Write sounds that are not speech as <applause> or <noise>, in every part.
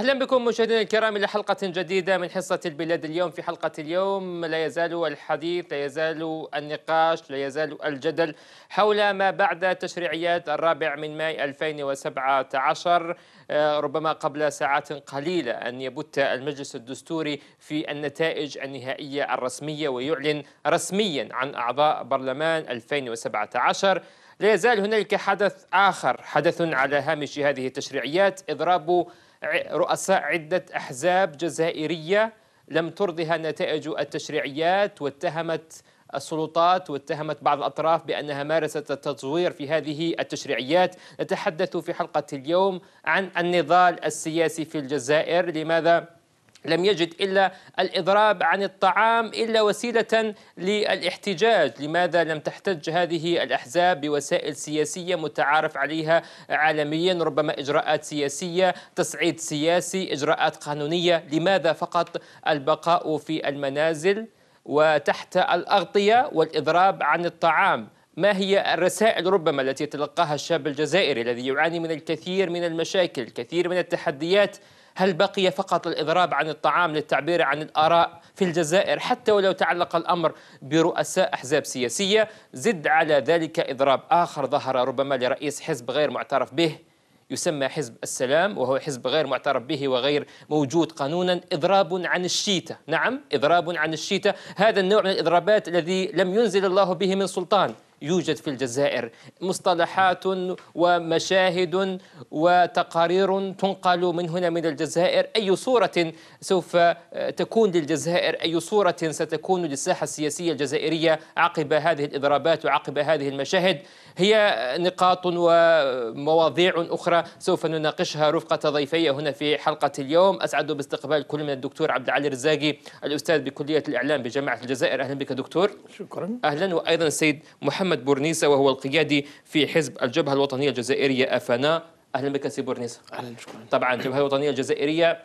اهلا بكم مشاهدينا الكرام الى حلقه جديده من حصه البلاد اليوم في حلقه اليوم لا يزال الحديث لا يزال النقاش لا يزال الجدل حول ما بعد تشريعيات الرابع من ماي 2017 آه، ربما قبل ساعات قليله ان يبت المجلس الدستوري في النتائج النهائيه الرسميه ويعلن رسميا عن اعضاء برلمان 2017 لا يزال هنالك حدث اخر حدث على هامش هذه التشريعيات اضراب رؤساء عدة أحزاب جزائرية لم ترضها نتائج التشريعيات واتهمت السلطات واتهمت بعض الأطراف بأنها مارست التزوير في هذه التشريعيات نتحدث في حلقة اليوم عن النضال السياسي في الجزائر لماذا لم يجد الا الاضراب عن الطعام الا وسيله للاحتجاج، لماذا لم تحتج هذه الاحزاب بوسائل سياسيه متعارف عليها عالميا، ربما اجراءات سياسيه، تصعيد سياسي، اجراءات قانونيه، لماذا فقط البقاء في المنازل وتحت الاغطيه والاضراب عن الطعام؟ ما هي الرسائل ربما التي تلقاها الشاب الجزائري الذي يعاني من الكثير من المشاكل الكثير من التحديات هل بقي فقط الإضراب عن الطعام للتعبير عن الآراء في الجزائر حتى ولو تعلق الأمر برؤساء أحزاب سياسية زد على ذلك إضراب آخر ظهر ربما لرئيس حزب غير معترف به يسمى حزب السلام وهو حزب غير معترف به وغير موجود قانونا إضراب عن الشيتة نعم إضراب عن الشيتة هذا النوع من الإضرابات الذي لم ينزل الله به من سلطان يوجد في الجزائر مصطلحات ومشاهد وتقارير تنقل من هنا من الجزائر أي صورة سوف تكون للجزائر أي صورة ستكون للساحة السياسية الجزائرية عقب هذه الإضرابات وعقب هذه المشاهد هي نقاط ومواضيع أخرى سوف نناقشها رفقة ضيفي هنا في حلقة اليوم أسعد باستقبال كل من الدكتور عبد العلي الرزاقي الأستاذ بكلية الإعلام بجامعة الجزائر أهلا بك دكتور شكرا أهلا وأيضا السيد محمد محمد بورنيسا وهو القيادي في حزب الجبهة الوطنية الجزائرية أفنا أهلا بك سي بورنيسا أهلا شكرا طبعا الجبهة الوطنية الجزائرية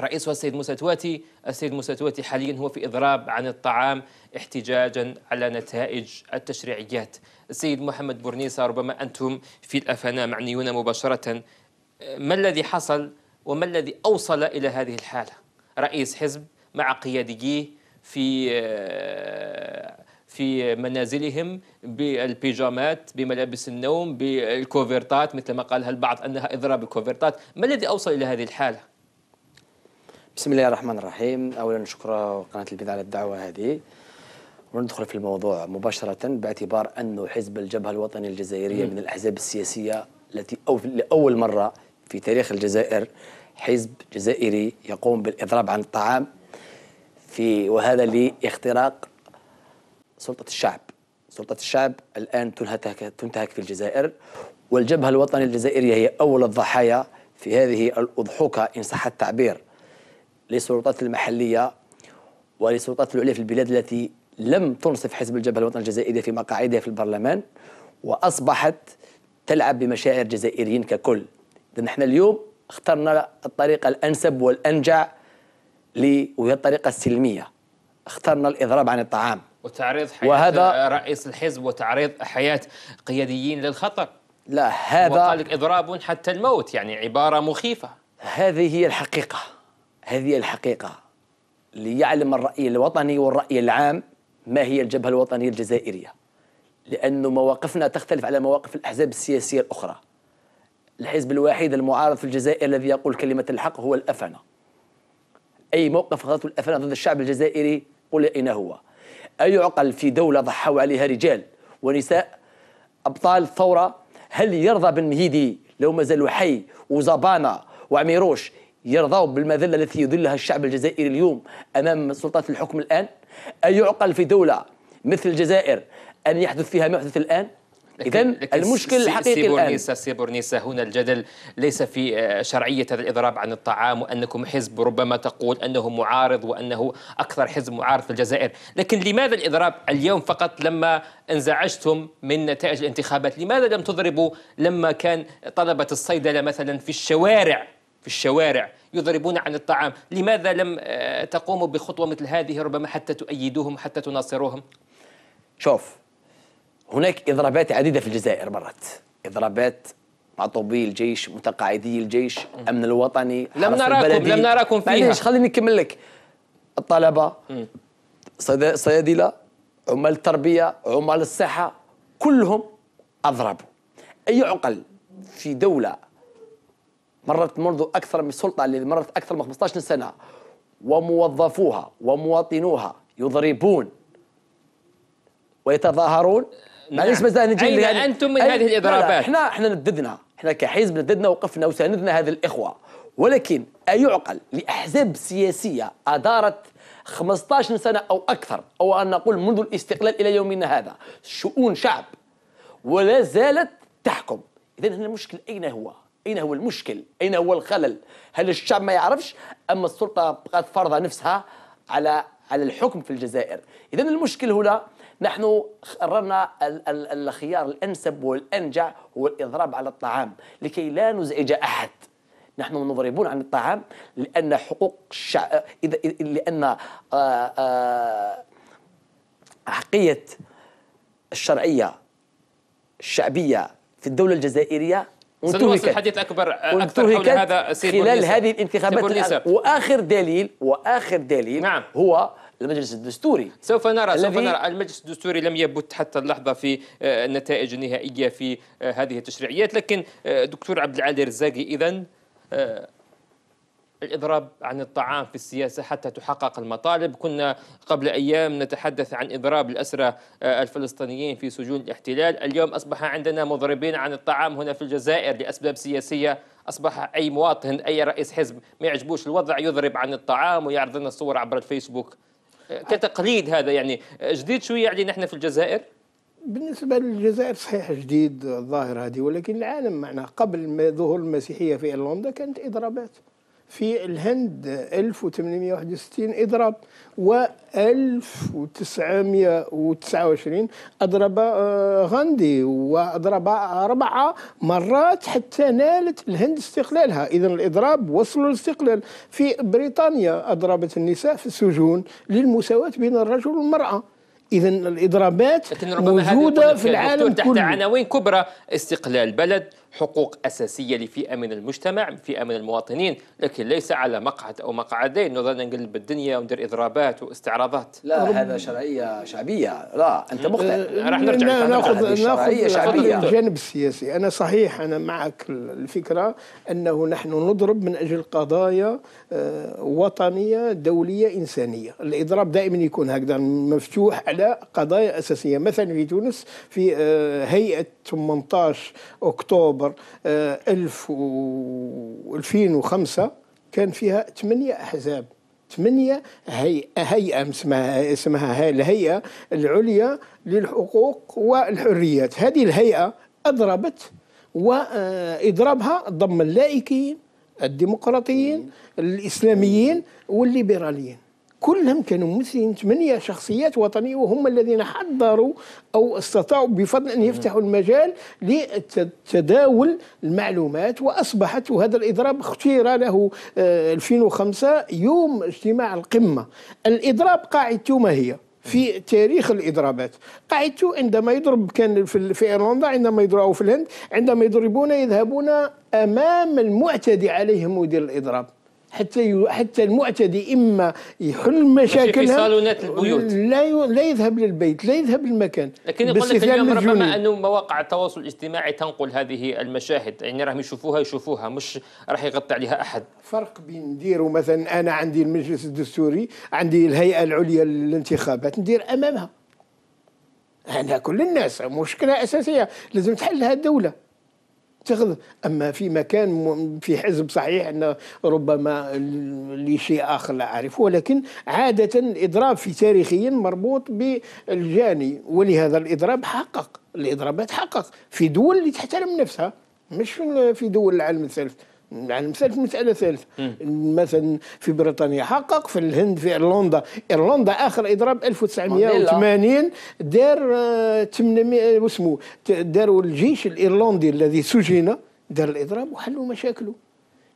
رئيسها السيد موسى تواتي السيد موسى تواتي حاليا هو في إضراب عن الطعام احتجاجا على نتائج التشريعيات السيد محمد بورنيسا ربما أنتم في الأفنا معنيون مباشرة ما الذي حصل وما الذي أوصل إلى هذه الحالة رئيس حزب مع قياديه في آه، في منازلهم بالبيجامات بملابس النوم بالكوفرتات مثل ما قالها البعض أنها إضراب الكوفرتات ما الذي أوصل إلى هذه الحالة؟ بسم الله الرحمن الرحيم أولا نشكر قناة البيض على الدعوة هذه وندخل في الموضوع مباشرة باعتبار أنه حزب الجبهة الوطنية الجزائرية من الأحزاب السياسية التي أو لأول مرة في تاريخ الجزائر حزب جزائري يقوم بالإضراب عن الطعام في وهذا لاختراق سلطة الشعب سلطة الشعب الآن تنهك, تنتهك في الجزائر والجبهة الوطنية الجزائرية هي أول الضحايا في هذه الأضحوكة إن صح التعبير للسلطات المحلية وللسلطات العليا في البلاد التي لم تنصف حزب الجبهة الوطنية الجزائرية في مقاعدها في البرلمان وأصبحت تلعب بمشاعر الجزائريين ككل إذا نحن اليوم اخترنا الطريقة الأنسب والأنجع وهي الطريقة السلمية اخترنا الإضراب عن الطعام وتعريض حياة وهذا رئيس الحزب وتعريض حياة قياديين للخطر لا هذا وقال لك إضراب حتى الموت يعني عبارة مخيفة هذه هي الحقيقة هذه الحقيقة ليعلم الرأي الوطني والرأي العام ما هي الجبهة الوطنية الجزائرية لأن مواقفنا تختلف على مواقف الأحزاب السياسية الأخرى الحزب الوحيد المعارض في الجزائر الذي يقول كلمة الحق هو الأفنى أي موقف خطوة الأفنى ضد الشعب الجزائري قل أين هو أيعقل في دولة ضحوا عليها رجال ونساء أبطال الثورة هل يرضى بن مهيدي لو مازال حي وزبانة وعميروش يرضوا بالمذلة التي يذلها الشعب الجزائري اليوم أمام سلطات الحكم الآن أيعقل في دولة مثل الجزائر أن يحدث فيها ما يحدث الآن إذا المشكل الحقيقي سي الآن سي هنا الجدل ليس في آه، شرعية هذا الإضراب عن الطعام وأنكم حزب ربما تقول أنه معارض وأنه أكثر حزب معارض في الجزائر لكن لماذا الإضراب اليوم فقط لما انزعجتم من نتائج الانتخابات لماذا لم تضربوا لما كان طلبة الصيدلة مثلا في الشوارع في الشوارع يضربون عن الطعام لماذا لم آه، تقوموا بخطوة مثل هذه ربما حتى تؤيدوهم حتى تناصروهم شوف هناك إضرابات عديدة في الجزائر مرت إضرابات مع طوبي الجيش متقاعدي الجيش أمن الوطني لم نراكم لم نراكم فيها معليش خليني نكمل لك الطلبة صيادلة عمال التربية عمال الصحة كلهم أضربوا أي عقل في دولة مرت منذ أكثر من السلطة اللي مرت أكثر من 15 سنة وموظفوها ومواطنوها يضربون ويتظاهرون معليش نعم. بس نجي أين يعني أنتم من هذه الإضرابات؟ احنا احنا نددنا احنا كحزب نددنا وقفنا وساندنا هذه الإخوة ولكن أيعقل لأحزاب سياسية أدارت 15 سنة أو أكثر أو أن نقول منذ الاستقلال إلى يومنا هذا شؤون شعب ولا زالت تحكم إذا هنا المشكل أين هو؟ أين هو المشكل؟ أين هو الخلل؟ هل الشعب ما يعرفش؟ أما السلطة بقات فرضة نفسها على على الحكم في الجزائر إذا المشكل هنا نحن قررنا الخيار الأنسب والأنجع هو الإضراب على الطعام لكي لا نزعج أحد نحن نضربون عن الطعام لأن حقوق الشعب لأن أحقية آه، آه، الشرعية الشعبية في الدولة الجزائرية سنواصل الحديث اكبر اكثر حول هذا سيد خلال هذه الانتخابات واخر دليل واخر دليل نعم. هو المجلس الدستوري سوف نرى سوف نرى المجلس الدستوري لم يبت حتى اللحظة في آه، النتائج النهائية في آه، هذه التشريعيات لكن آه، دكتور عبد العالي الرزاقي إذا الإضراب عن الطعام في السياسة حتى تحقق المطالب كنا قبل أيام نتحدث عن إضراب الأسرة الفلسطينيين في سجون الاحتلال اليوم أصبح عندنا مضربين عن الطعام هنا في الجزائر لأسباب سياسية أصبح أي مواطن أي رئيس حزب ما يعجبوش الوضع يضرب عن الطعام ويعرض لنا الصور عبر الفيسبوك كتقليد هذا يعني جديد شويه علينا يعني نحن في الجزائر بالنسبة للجزائر صحيح جديد الظاهرة هذه ولكن العالم معنا قبل ظهور المسيحية في أيرلندا كانت إضرابات في الهند 1861 إضراب و 1929 أضرب آه، غاندي وأضرب اربع مرات حتى نالت الهند استقلالها إذا الإضراب وصلوا للاستقلال في بريطانيا أضربت النساء في السجون للمساواة بين الرجل والمرأة إذا الإضرابات لكن ربما موجودة في العالم تحت كله. عناوين كبرى استقلال بلد حقوق أساسية لفئة من المجتمع فئة من المواطنين لكن ليس على مقعد أو مقعدين نظرا نقلب الدنيا وندير إضرابات واستعراضات لا هذا شرعية شعبية لا أنت مخطئ راح نرجع ناخذ ناخذ شعبية الجانب السياسي أنا صحيح أنا معك الفكرة أنه نحن نضرب من أجل قضايا آه، وطنية دولية إنسانية الإضراب دائما يكون هكذا مفتوح على قضايا أساسية مثلا في تونس في آه، هيئة 18 أكتوبر اكتوبر 2005 آه، كان فيها ثمانيه احزاب ثمانية هيئة اسمها اسمها الهيئة العليا للحقوق والحريات هذه الهيئة أضربت وإضرابها آه، ضم اللائكيين الديمقراطيين الإسلاميين والليبراليين كلهم كانوا ممثلين ثمانية شخصيات وطنية وهم الذين حضروا أو استطاعوا بفضل أن يفتحوا المجال لتداول المعلومات وأصبحت وهذا الإضراب اختير له 2005 آه، يوم اجتماع القمة الإضراب قاعدته ما هي؟ في تاريخ الاضرابات قاعدته عندما يضرب كان في ايرلندا عندما يضربوا في الهند عندما يضربون يذهبون امام المعتدي عليهم مدير الاضراب حتى حتى المعتدي اما يحل مشاكلها صالونات البيوت لا لا يذهب للبيت لا يذهب للمكان لكن يقول لك اليوم ربما انه مواقع التواصل الاجتماعي تنقل هذه المشاهد يعني راهم يشوفوها يشوفوها مش راح يغطي عليها احد فرق بين نديروا مثلا انا عندي المجلس الدستوري عندي الهيئه العليا للانتخابات ندير امامها انا كل الناس مشكله اساسيه لازم تحلها الدوله تغلط اما في مكان في حزب صحيح ان ربما لشيء اخر لا اعرفه ولكن عاده الاضراب في تاريخيا مربوط بالجاني ولهذا الاضراب حقق الاضرابات حقق في دول اللي تحترم نفسها مش في دول العالم الثالث يعني مسألة مسألة ثالثة مثلا في بريطانيا حقق في الهند في ايرلندا ايرلندا اخر اضراب 1980 دار 800 واسمو داروا الجيش الايرلندي الذي سجن دار الاضراب وحلوا مشاكله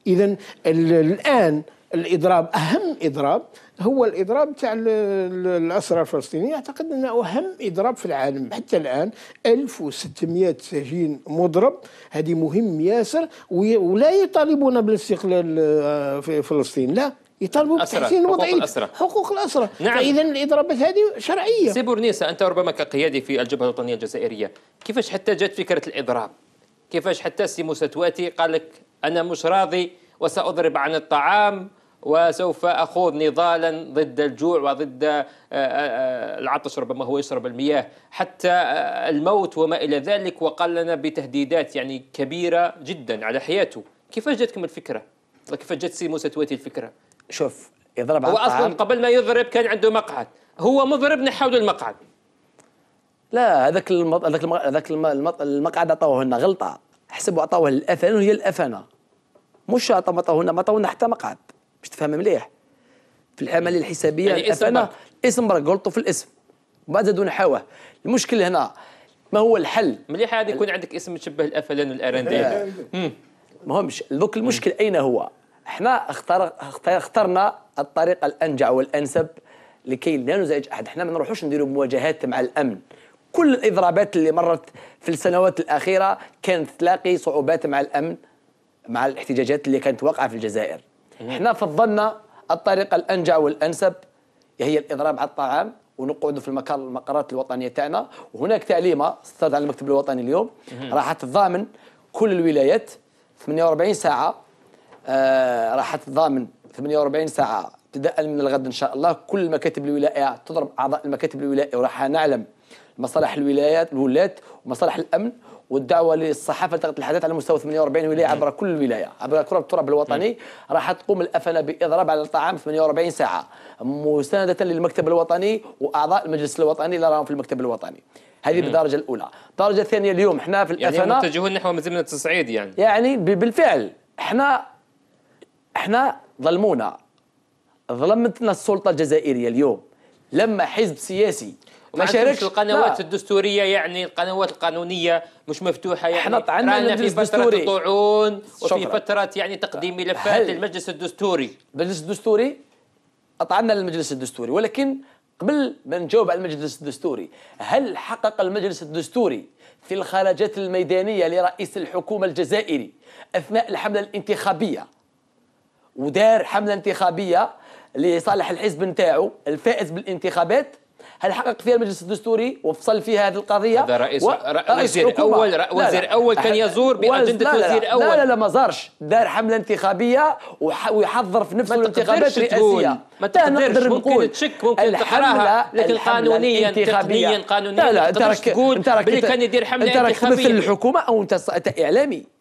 اذا الان الاضراب اهم اضراب هو الاضراب تاع الاسرى الفلسطينيين اعتقد انه اهم اضراب في العالم حتى الان 1600 سجين مضرب هذه مهم ياسر ولا يطالبون بالاستقلال آه، في فلسطين لا يطالبوا بتحسين وضع حقوق الاسرى نعم. فاذا الاضرابات هذه شرعيه سي بورنيسا انت ربما كقيادي في الجبهه الوطنيه الجزائريه كيفاش حتى جات فكره الاضراب كيفاش حتى سي موسى تواتي قال لك انا مش راضي وساضرب عن الطعام وسوف أخوض نضالا ضد الجوع وضد آه، آه، آه، العطش ربما هو يشرب المياه حتى الموت وما إلى ذلك وقال لنا بتهديدات يعني كبيرة جدا على حياته كيفاش جاتكم الفكرة؟ كيفاش جات سي موسى تواتي الفكرة؟ شوف يضرب هو أصلا قبل ما يضرب كان عنده مقعد هو مضرب حول المقعد لا هذاك المط... هذاك الم... هذاك الم... المقعد عطاوه لنا غلطه حسبوا عطاوه الاثنه وهي الافنه مش عطاوه ما عطاوه حتى مقعد باش تفهم مليح في العمليه يعني الحسابيه يعني اسم اسم برك غلطوا في الاسم وبعد دون نحاوه المشكل هنا ما هو الحل مليح هذا يكون عندك اسم تشبه الافلان والارندي مهمش دوك المشكل اين هو احنا اختار اخترنا الطريقه الانجع والانسب لكي لا نزعج احد احنا ما نروحوش نديروا مواجهات مع الامن كل الاضرابات اللي مرت في السنوات الاخيره كانت تلاقي صعوبات مع الامن مع الاحتجاجات اللي كانت واقعه في الجزائر احنا فضلنا الطريقه الانجع والانسب هي الاضراب على الطعام ونقعدوا في المكان المقرات الوطنيه تاعنا وهناك تعليمه استاذ على المكتب الوطني اليوم راح تضامن كل الولايات 48 ساعه آه راح تضامن 48 ساعه ابتداء من الغد ان شاء الله كل مكاتب الولايه تضرب اعضاء المكاتب الولائيه وراح نعلم مصالح الولايات الولايات ومصالح الامن والدعوه للصحافه لتغطيه الحدث على مستوى 48 ولايه عبر نعم. كل الولايه عبر كره التراب الوطني نعم. راح تقوم الافنه باضراب على الطعام 48 ساعه مسانده للمكتب الوطني واعضاء المجلس الوطني اللي راهم في المكتب الوطني هذه نعم. بالدرجه الاولى الدرجه الثانيه اليوم احنا في الافنه يعني متجهون نحو مزمنه التصعيد يعني يعني بالفعل احنا احنا ظلمونا ظلمتنا السلطه الجزائريه اليوم لما حزب سياسي ما شاركش القنوات لا. الدستوريه يعني القنوات القانونيه مش مفتوحه يعني احنا طعنا في فتره طعون وفي فترات يعني تقديم ملفات للمجلس الدستوري المجلس الدستوري اطعنا للمجلس الدستوري ولكن قبل ما نجاوب على المجلس الدستوري هل حقق المجلس الدستوري في الخرجات الميدانيه لرئيس الحكومه الجزائري اثناء الحمله الانتخابيه ودار حمله انتخابيه لصالح الحزب نتاعو الفائز بالانتخابات هل حقق فيها المجلس الدستوري وفصل فيها هذه القضيه هذا رئيس, و... رئيس وزير حكومة. اول رئيس وزير لا اول كان يزور باجنده لا لا وزير اول لا لا لا ما زارش دار حمله انتخابيه وح... ويحضر في نفس الانتخابات الرئاسيه ما تقدرش ممكن تشك ممكن تحراها لكن قانونيا تقنيا قانونيا لا لا راك تقول بلي كان يدير حمله انتخابيه انت راك تمثل الحكومه او انت اعلامي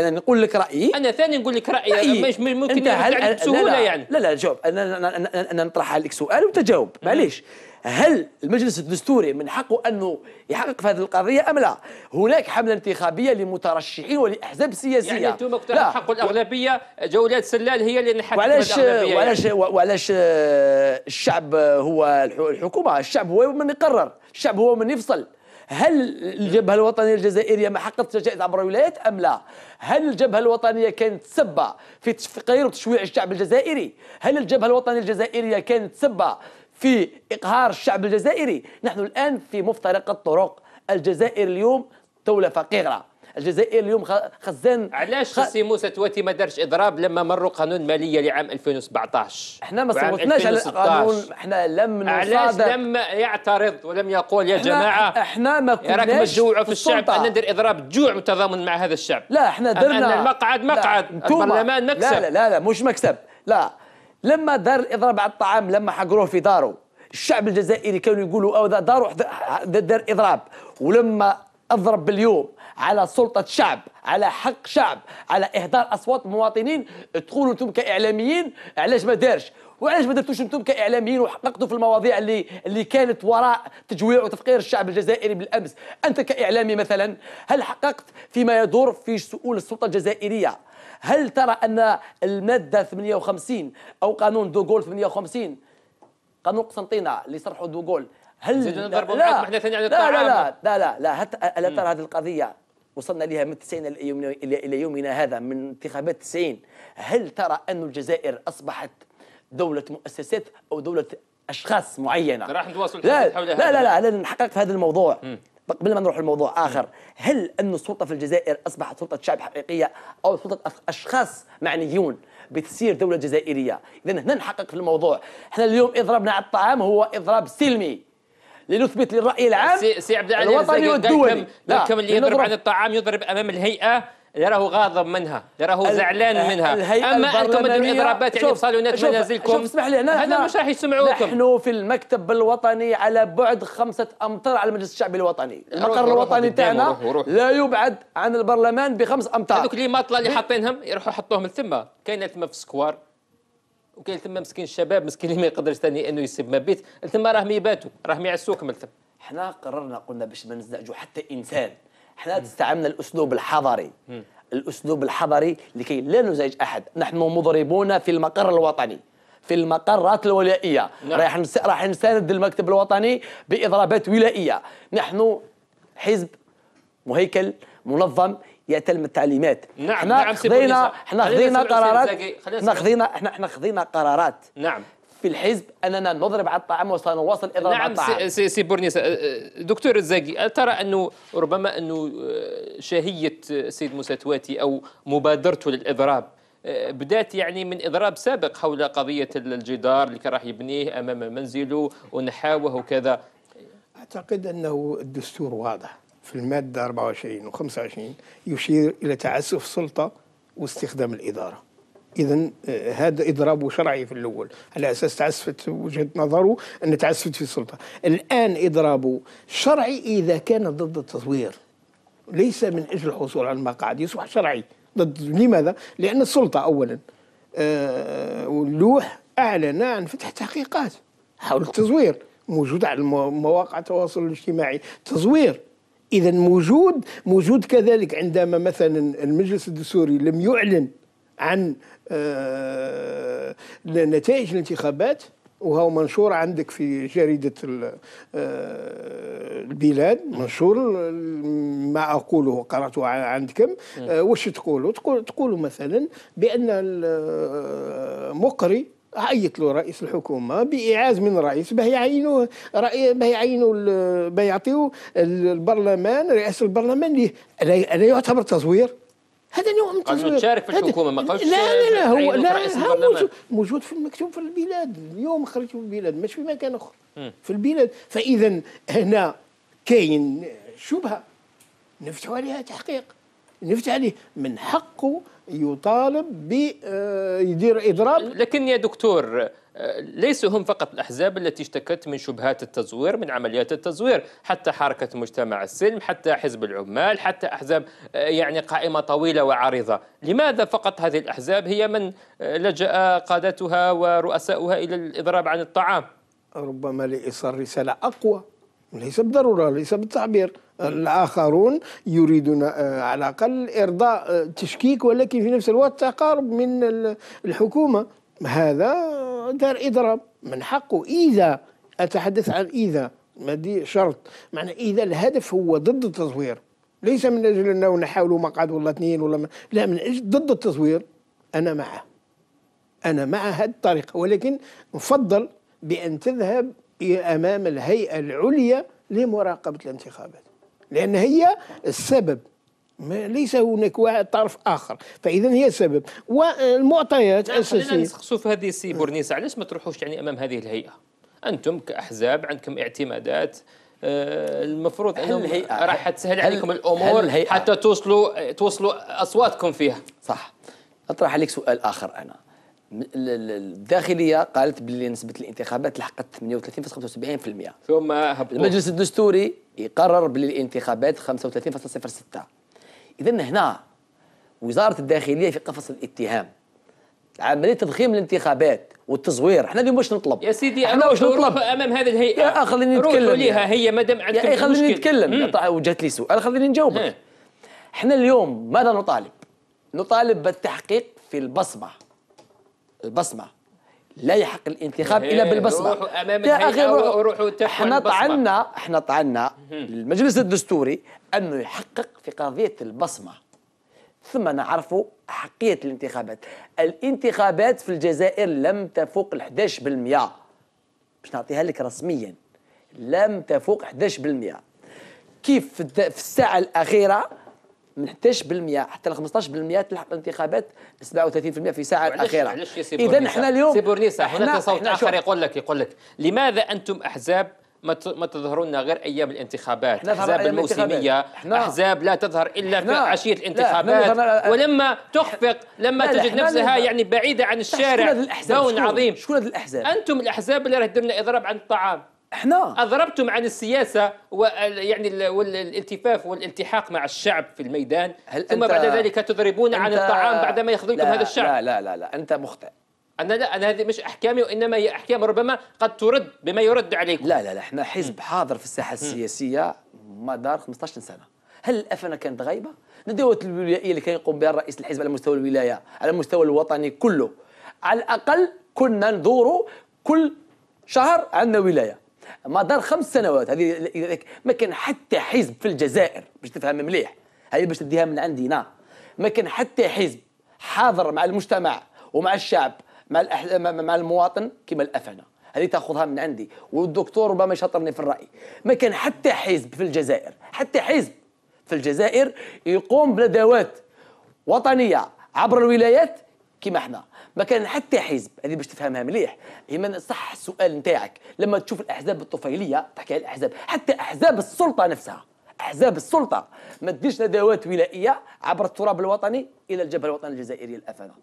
انا نقول لك رايي انا ثاني نقول لك رايي, رأيي. مش ممكن انت هل بسهوله لا لا يعني لا لا جاوب انا انا, أنا, نطرح عليك سؤال وتجاوب معليش هل المجلس الدستوري من حقه انه يحقق في هذه القضيه ام لا؟ هناك حمله انتخابيه لمترشحين ولاحزاب سياسيه يعني انتم لا حق الاغلبيه جولات سلال هي اللي نحقق وعلاش وعلاش يعني. وعلاش آه، الشعب هو الحكومه، الشعب هو من يقرر، الشعب هو من يفصل هل الجبهة الوطنية الجزائرية ما حققتش نتائج عبر الولايات أم لا هل الجبهة الوطنية كانت سبة في تفقير وتشويع الشعب الجزائري هل الجبهة الوطنية الجزائرية كانت سبة في إقهار الشعب الجزائري نحن الآن في مفترق الطرق الجزائر اليوم دولة فقيرة الجزائر اليوم خزان علاش خ... السي موسى تواتي ما دارش اضراب لما مروا قانون ماليه لعام 2017 احنا ما صوتناش على القانون احنا لم علاش لم يعترض ولم يقول يا احنا جماعه احنا ما كناش راك متجوعوا في الشعب ان ندير اضراب جوع متضامن مع هذا الشعب لا احنا درنا المقعد مقعد البرلمان مكسب لا لا لا, لا مش مكسب لا لما دار الاضراب على الطعام لما حقروه في داره الشعب الجزائري كانوا يقولوا او دار دار اضراب ولما اضرب باليوم على سلطه شعب على حق شعب على اهدار اصوات المواطنين تقولوا انتم كاعلاميين علاش ما دارش وعلاش ما درتوش انتم كاعلاميين وحققتوا في المواضيع اللي اللي كانت وراء تجويع وتفقير الشعب الجزائري بالامس انت كاعلامي مثلا هل حققت فيما يدور في سؤول السلطه الجزائريه هل ترى ان الماده 58 او قانون دوغول 58 قانون قسنطينه اللي صرحوا دوغول هل لا لا لا, لا لا لا لا لا لا لا لا ترى هذه القضيه وصلنا لها من 90 الى يومنا هذا من انتخابات 90 هل ترى ان الجزائر اصبحت دوله مؤسسات او دوله اشخاص معينه راح نتواصل لا لا, لا لا لا نحقق في هذا الموضوع م. قبل ما نروح لموضوع اخر هل ان السلطه في الجزائر اصبحت سلطه شعب حقيقيه او سلطه اشخاص معنيون بتسير دوله جزائريه اذا هنا نحقق في الموضوع احنا اليوم اضرابنا على الطعام هو اضراب سلمي لنثبت للراي العام سي, سي عبد العزيز الوطني والدولي لا كم اللي يضرب عن الطعام يضرب امام الهيئه يراه غاضب منها يراه زعلان منها اما انتم تديروا اضرابات يعني في صالونات منازلكم اسمح لي هذا مش راح يسمعوكم نحن في المكتب الوطني على بعد خمسة امتار على المجلس الشعبي الوطني المقر الوطني تاعنا لا يبعد عن البرلمان بخمس امتار هذوك اللي ماطله اللي حاطينهم يروحوا يحطوهم لتما كاينه تما في السكوار وكاين تما مسكين الشباب مسكين اللي ما يقدرش ثاني انه يسيب ما بيت تما راهم يباتوا راهم يعسوك من تم حنا قررنا قلنا باش ما نزعجوا حتى انسان حنا استعملنا الاسلوب الحضري الاسلوب الحضري لكي لا نزعج احد نحن مضربون في المقر الوطني في المقرات الولائيه نعم. رايح نس... راح نساند المكتب الوطني باضرابات ولائيه نحن حزب مهيكل منظم يأتلم التعليمات نعم احنا نعم خذينا احنا خذينا قرارات احنا خذينا احنا احنا خذينا قرارات نعم في الحزب اننا نضرب على الطعام وسنواصل اضراب نعم الطعام سي, سي بورنيسا أه، أه، دكتور الزاكي أه، ترى انه ربما انه شهيه السيد موسى تواتي او مبادرته للاضراب بدات يعني من اضراب سابق حول قضيه الجدار اللي كان راح يبنيه امام منزله ونحاوه وكذا اعتقد انه الدستور واضح في المادة 24 و 25 يشير إلى تعسف السلطة واستخدام الإدارة إذا آه، هذا إضراب شرعي في الأول على أساس تعسفت وجهة نظره أن تعسفت في السلطة الآن اضراب شرعي إذا كان ضد التطوير ليس من أجل الحصول على المقاعد يصبح شرعي ضد لماذا؟ لأن السلطة أولا آه، واللوح أعلن عن فتح تحقيقات حول التزوير موجود على مواقع التواصل الاجتماعي تزوير اذا موجود موجود كذلك عندما مثلا المجلس الدستوري لم يعلن عن آه، نتائج الانتخابات وهو منشور عندك في جريدة آه، البلاد منشور ما أقوله قرأته عندكم آه، وش تقولوا تقول تقولوا مثلا بأن مقري عيط له رئيس الحكومه بايعاز من رئيس باه يعينوه باه يعينوا باه يعطيو البرلمان رئاسه البرلمان ليه الا يعتبر تزوير هذا نوع من التزوير تشارك في الحكومه ما قالش لا لا لا هو لا موجود, موجود في المكتوب في البلاد اليوم خرجوا في البلاد مش في مكان اخر في البلاد فاذا هنا كاين شبهه نفتحوا عليها تحقيق نفتح عليه من حقه يطالب بيدير آه، اضراب لكن يا دكتور آه، ليس هم فقط الأحزاب التي اشتكت من شبهات التزوير من عمليات التزوير حتى حركة مجتمع السلم حتى حزب العمال حتى أحزاب آه، يعني قائمة طويلة وعريضة لماذا فقط هذه الأحزاب هي من لجأ قادتها ورؤساؤها إلى الإضراب عن الطعام ربما لإيصال رسالة أقوى ليس بالضرورة ليس بالتعبير الاخرون يريدون آه، على الاقل ارضاء آه، تشكيك ولكن في نفس الوقت تقارب من الحكومه هذا دار اضراب من حقه اذا اتحدث عن اذا دي شرط معنى اذا الهدف هو ضد التزوير ليس من اجل انه نحاولوا مقعد ولا اثنين ولا ما. لا من اجل ضد التزوير انا معه انا مع هذه الطريقه ولكن نفضل بان تذهب امام الهيئه العليا لمراقبه الانتخابات لأن هي السبب ما ليس هناك طرف اخر فاذا هي السبب والمعطيات اساسيه خلينا نسقسوا في هذه السي بورنيس علاش ما تروحوش يعني امام هذه الهيئه انتم كاحزاب عندكم اعتمادات آه، المفروض انهم راح تسهل عليكم الامور حتى توصلوا توصلوا اصواتكم فيها صح اطرح عليك سؤال اخر انا الداخليه قالت باللي نسبه الانتخابات لحقت 38.75% ثم هبقوا. المجلس الدستوري يقرر باللي الانتخابات 35.06 اذا هنا وزاره الداخليه في قفص الاتهام عمليه تضخيم الانتخابات والتزوير احنا اليوم واش نطلب يا سيدي احنا واش نطلب امام هذه الهيئه يا خليني نتكلم ليها يعني. هي مادام عندك يا خليني نتكلم طيب، وجهت لي سؤال خليني نجاوبك احنا اليوم ماذا نطالب نطالب بالتحقيق في البصمه البصمه لا يحق الانتخاب الا إيه، بالبصمه روحوا امام لا اخي روحوا احنا طعنا احنا طعنا المجلس الدستوري انه يحقق في قضيه البصمه ثم نعرفوا حقيه الانتخابات الانتخابات في الجزائر لم تفوق ال 11% باش نعطيها لك رسميا لم تفوق 11% كيف في الساعه الاخيره من 11% حتى ل 15% تلحق الانتخابات 37% في ساعه الاخيره اذا احنا اليوم سي بورنيسا هناك صوت اخر يقول لك يقول لك لماذا انتم احزاب ما تظهرون غير ايام الانتخابات احزاب الموسميه احزاب لا تظهر الا في عشيه الانتخابات ولما تخفق لما تجد نفسها يعني بعيده عن الشارع دون عظيم شكون هذه الاحزاب انتم الاحزاب اللي راه دير لنا اضراب عن الطعام احنا اضربتم عن السياسه ويعني والالتفاف والالتحاق مع الشعب في الميدان هل ثم بعد ذلك تضربون عن الطعام بعدما يخذلكم هذا الشعب لا لا لا, لا انت مخطئ انا لا انا هذه مش احكامي وانما هي احكام ربما قد ترد بما يرد عليكم لا لا لا احنا حزب حاضر في الساحه السياسيه مدار 15 سنه هل الافنه كانت غايبه؟ ندوات الولائيه اللي كان يقوم بها الرئيس الحزب على مستوى الولايه على المستوى الوطني كله على الاقل كنا ندوروا كل شهر عندنا ولايه ما دار خمس سنوات هذه ما كان حتى حزب في الجزائر باش تفهم مليح هذه باش تديها من عندي نا ما كان حتى حزب حاضر مع المجتمع ومع الشعب مع الأح... مع المواطن كما الافنا هذه تاخذها من عندي والدكتور ربما يشاطرني في الراي ما كان حتى حزب في الجزائر حتى حزب في الجزائر يقوم بندوات وطنيه عبر الولايات كما احنا ما كان حتى حزب هذه باش تفهمها مليح هي صح السؤال نتاعك لما تشوف الاحزاب الطفيليه تحكي على الاحزاب حتى احزاب السلطه نفسها احزاب السلطه ما تديش ندوات ولائيه عبر التراب الوطني الى الجبهه الوطنيه الجزائريه الافانا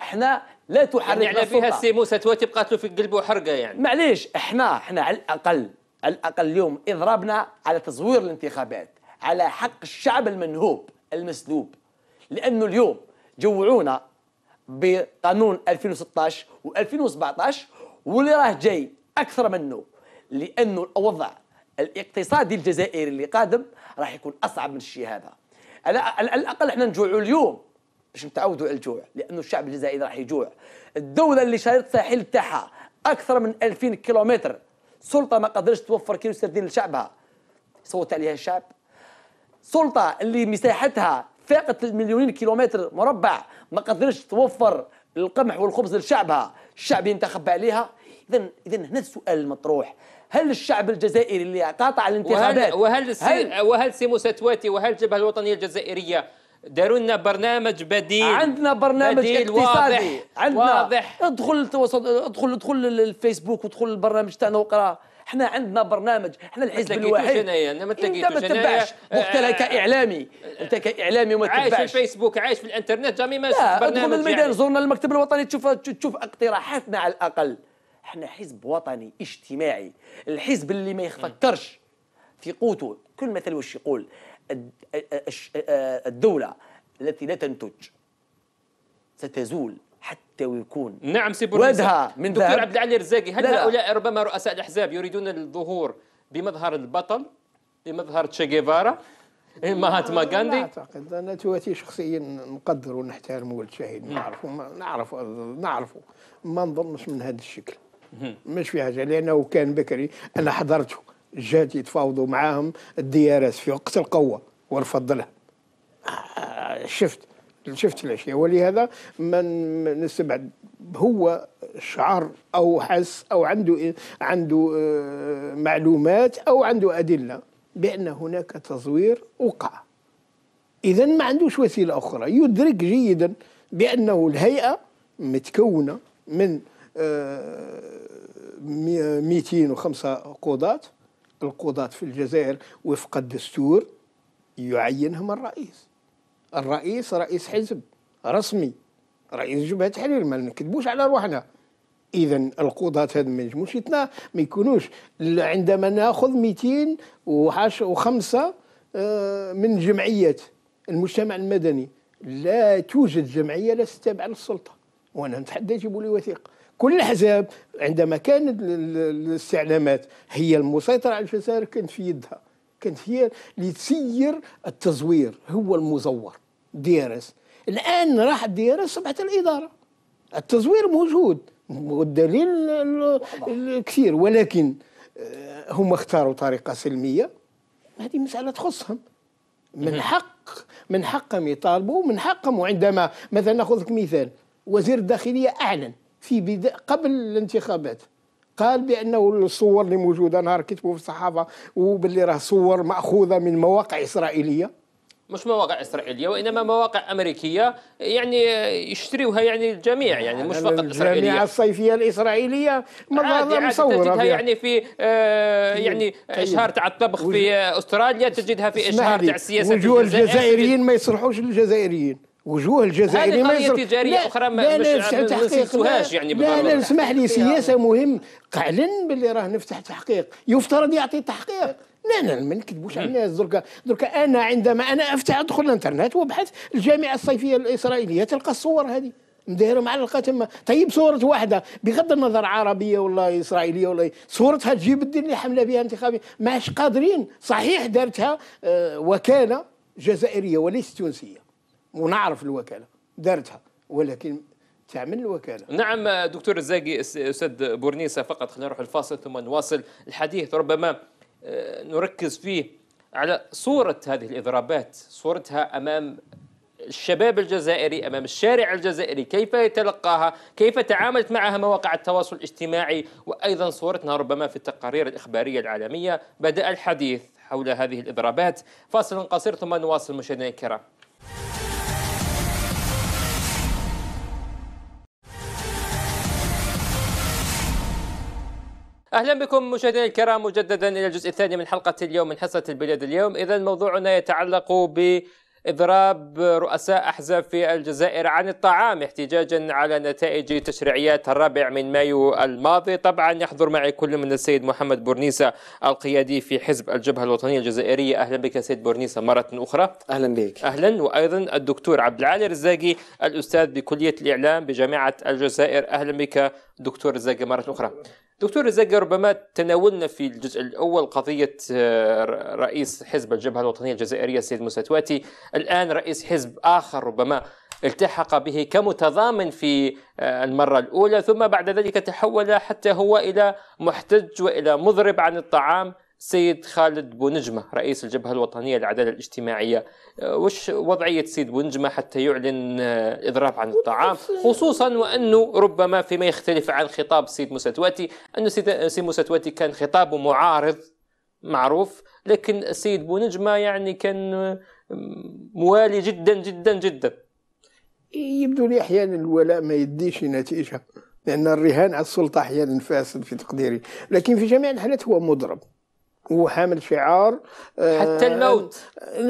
احنا لا تحرك يعني فيها السي موسى تواتي قاتلوا في قلبه حرقه يعني معليش احنا احنا على الاقل على الاقل اليوم اضرابنا على تزوير الانتخابات على حق الشعب المنهوب المسلوب لانه اليوم جوعونا بقانون 2016 و2017 واللي راه جاي اكثر منه لانه الوضع الاقتصادي الجزائري اللي قادم راح يكون اصعب من الشيء هذا على الاقل احنا نجوعوا اليوم باش نتعودوا على الجوع لانه الشعب الجزائري راح يجوع الدوله اللي شارت الساحل تاعها اكثر من 2000 كيلومتر سلطه ما قدرتش توفر كيلو سردين لشعبها صوت عليها الشعب سلطه اللي مساحتها فاقت المليونين كيلومتر مربع ما قدرش توفر القمح والخبز لشعبها الشعب ينتخب عليها اذا اذا هنا السؤال المطروح هل الشعب الجزائري اللي قاطع الانتخابات وهل وهل هل وهل سي موسى تواتي وهل الجبهه الوطنيه الجزائريه داروا لنا برنامج بديل عندنا برنامج بديل اقتصادي واضح عندنا واضح ادخل ادخل ادخل الفيسبوك وادخل البرنامج تاعنا وقرا احنا عندنا برنامج احنا الحزب الواحد انت ما تتبعش وقت لك آه، كاعلامي انت كاعلامي وما تتبعش عايش في الفيسبوك عايش في الانترنت جامي ما برنامج يعني. الميدان يعني. زورنا المكتب الوطني تشوف تشوف اقتراحاتنا على الاقل احنا حزب وطني اجتماعي الحزب اللي ما يفكرش في قوته كل مثل وش يقول الدوله التي لا تنتج ستزول حتى ويكون نعم سي وادها من دكتور عبد العالي الرزاقي هل لا. هؤلاء ربما رؤساء الاحزاب يريدون الظهور بمظهر البطل بمظهر جيفارا مهاتما غاندي اعتقد انا تواتي شخصيا نقدر ونحترم ولد شاهد نعرفه نعرفه نعرفه ما نظنش من هذا الشكل مش في حاجه لانه كان بكري انا حضرته جات يتفاوضوا معاهم الديارات في وقت القوه ونفضلها آه، شفت شفت الاشياء ولهذا ما نستبعد هو شعر او حس او عنده عنده آه، معلومات او عنده ادله بان هناك تزوير وقع اذا ما عندوش وسيله اخرى يدرك جيدا بانه الهيئه متكونه من 205 قضاة القضاة في الجزائر وفق الدستور يعينهم الرئيس الرئيس رئيس حزب رسمي رئيس جبهه تحرير ما نكذبوش على روحنا اذا القضاة هذا ما يجموش ما يكونوش عندما ناخذ 200 وخمسه آه، من جمعية المجتمع المدني لا توجد جمعيه لا تتابع للسلطه وانا نتحدى يجيبوا لي وثيقه كل الاحزاب عندما كانت الاستعلامات هي المسيطره على الجزائر كانت في يدها كانت هي اللي تسير التزوير هو المزور ديرس الان راح ديرس صبحت اصبحت الاداره التزوير موجود والدليل كثير ولكن آه، هم اختاروا طريقه سلميه هذه مساله تخصهم من حق من حقهم يطالبوا من حقهم وعندما مثلا ناخذ لك مثال وزير الداخليه اعلن في بدا قبل الانتخابات قال بانه الصور اللي موجوده نهار كتبوا في الصحافه وباللي راه صور ماخوذه من مواقع اسرائيليه مش مواقع اسرائيليه وانما مواقع امريكيه يعني يشتريوها يعني الجميع يعني مش يعني فقط اسرائيليه الجامعه الصيفيه الاسرائيليه مظاهره مصوره يعني في آه، طيب، يعني طيب. اشهار تاع الطبخ في استراليا تجدها في اشهار تاع السياسه وجوه الجزائريين ما يصلحوش للجزائريين وجوه الجزائريين ما يصير تجاريه اخرى ما نسمحوهاش يعني لا لا اسمح لي سياسه مهم قعلن باللي راه نفتح تحقيق يفترض يعطي تحقيق لا لا ما نكذبوش على الناس دركا دركا انا عندما انا افتح ادخل الانترنت وابحث الجامعه الصيفيه الاسرائيليه تلقى الصور هذه مدايره على تما طيب صورة واحدة بغض النظر عربية ولا إسرائيلية ولا إيه، صورتها تجيب الدين اللي حملة بها انتخابية ماش قادرين صحيح دارتها آه، وكالة جزائرية وليس تونسية ونعرف الوكالة دارتها ولكن تعمل الوكاله نعم دكتور الزاقي استاذ بورنيسه فقط خلينا نروح الفاصل ثم نواصل الحديث ربما آه، نركز فيه على صورة هذه الإضرابات صورتها أمام الشباب الجزائري امام الشارع الجزائري كيف يتلقاها كيف تعاملت معها مواقع التواصل الاجتماعي وايضا صورتنا ربما في التقارير الاخباريه العالميه بدا الحديث حول هذه الاضرابات فاصل قصير ثم نواصل مشاهدينا الكرام اهلا بكم مشاهدينا الكرام مجددا الى الجزء الثاني من حلقه اليوم من حصه البلاد اليوم، اذا موضوعنا يتعلق ب إضراب رؤساء احزاب في الجزائر عن الطعام احتجاجا على نتائج تشريعيات الرابع من مايو الماضي، طبعا يحضر معي كل من السيد محمد بورنيسه القيادي في حزب الجبهه الوطنيه الجزائريه، اهلا بك سيد بورنيسه مره اخرى. اهلا بك. اهلا وايضا الدكتور عبد العالي رزاقي الاستاذ بكليه الاعلام بجامعه الجزائر، اهلا بك دكتور رزاقي مره اخرى. دكتور رزاق ربما تناولنا في الجزء الأول قضية آه، رئيس حزب الجبهة الوطنية الجزائرية السيد موسى تواتي الآن رئيس حزب آخر ربما التحق به كمتضامن في آه، المرة الأولى ثم بعد ذلك تحول حتى هو إلى محتج وإلى مضرب عن الطعام سيد خالد بونجمة رئيس الجبهة الوطنية للعدالة الاجتماعية آه، وش وضعية سيد بونجمة حتى يعلن آه، إضراب عن الطعام خصوصا وأنه ربما فيما يختلف عن خطاب سيد موساتواتي أن سيد موساتواتي كان خطابه معارض معروف لكن السيد بونجمة يعني كان آه، موالي جدا جدا جدا يبدو لي أحيانا الولاء ما يديش نتيجة لأن الرهان على السلطة أحيانا فاسد في تقديري لكن في جميع الحالات هو مضرب وحامل شعار حتى آه، الموت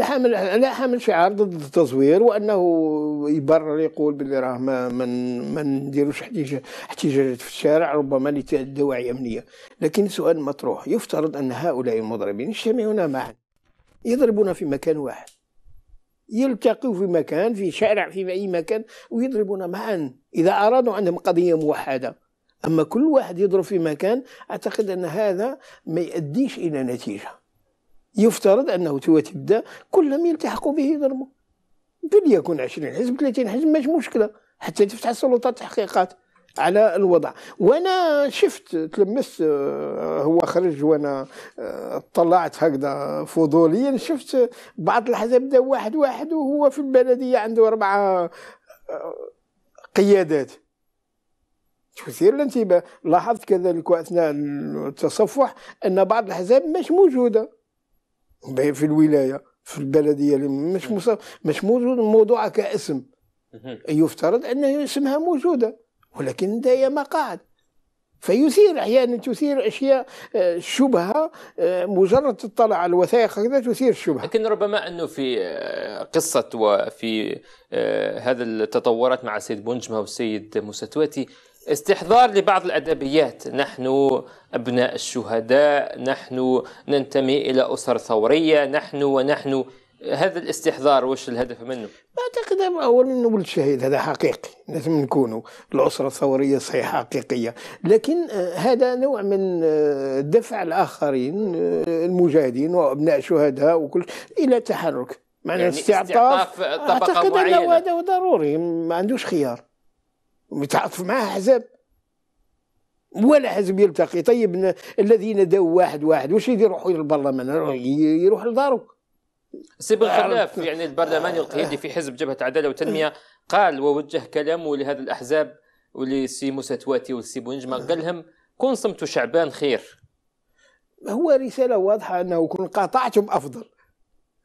حامل لا حامل شعار ضد التزوير وانه يبرر يقول باللي راه ما من ما نديروش احتجاجات في الشارع ربما لدواعي امنيه لكن سؤال مطروح يفترض ان هؤلاء المضربين يجتمعون معا يضربون في مكان واحد يلتقوا في مكان في شارع في اي مكان ويضربون معا اذا ارادوا عندهم قضيه موحده أما كل واحد يضرب في مكان أعتقد أن هذا ما يؤديش إلى نتيجة يفترض أنه تبدأ كلهم يلتحقوا يلتحق به يضربوا فليكن 20 حزب 30 حزب ماش مشكلة حتى تفتح السلطات تحقيقات على الوضع وانا شفت تلمست آه، هو خرج وانا آه، طلعت هكذا فضوليا شفت بعض الحزب بدا واحد واحد وهو في البلديه عنده اربعه آه، قيادات تثير الانتباه لاحظت كذلك واثناء التصفح ان بعض الاحزاب مش موجوده في الولايه في البلديه اللي مش مش موجود موضوعها كاسم يفترض ان اسمها موجوده ولكن هي ما قاعد فيثير احيانا تثير اشياء آه، شبهه آه، مجرد تطلع على الوثائق هكذا تثير الشبهه لكن ربما انه في آه، قصه وفي هذا التطورات مع السيد بونجما والسيد موسى تواتي استحضار لبعض الأدبيات نحن أبناء الشهداء نحن ننتمي إلى أسر ثورية نحن ونحن هذا الاستحضار واش الهدف منه؟ اعتقد اولا نقول الشهيد هذا حقيقي لازم نكونوا الاسره الثوريه صحيح حقيقيه لكن آه، هذا نوع من آه، دفع الاخرين آه، المجاهدين وابناء الشهداء وكل الى تحرك معنى يعني استعطاف طبقه اعتقد انه هذا ضروري ما عندوش خيار ويتعاطف معاه احزاب ولا حزب يلتقي طيب الذين داوا واحد واحد واش يدير روحو للبرلمان يروح لدارو سي بن خلاف يعني البرلماني القيادي في حزب جبهه عداله وتنميه قال ووجه كلامه لهذه الاحزاب ولسي موسى تواتي ولسي بونجمه قال لهم كون صمتوا شعبان خير هو رساله واضحه انه كون قاطعتم افضل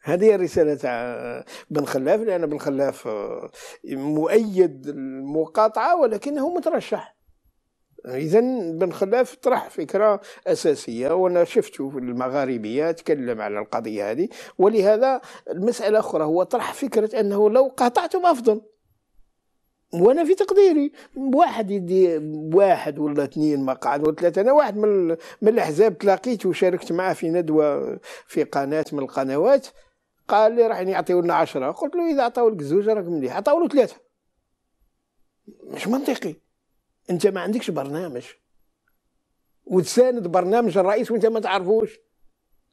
هذه الرسالة تاع بن خلاف لأن بن خلاف آه، مؤيد المقاطعة ولكنه مترشح إذا بن خلاف طرح فكرة أساسية وأنا شفته في المغاربية تكلم على القضية هذه ولهذا المسألة أخرى هو طرح فكرة أنه لو قاطعتم أفضل وانا في تقديري واحد يدي واحد ولا اثنين ما ولا ثلاثه انا واحد من, من الاحزاب تلاقيت وشاركت معه في ندوه في قناه من القنوات قال لي راح يعطيو لنا 10 قلت له اذا عطاو لك زوج راك مليح عطاو له ثلاثه مش منطقي انت ما عندكش برنامج وتساند برنامج الرئيس وانت ما تعرفوش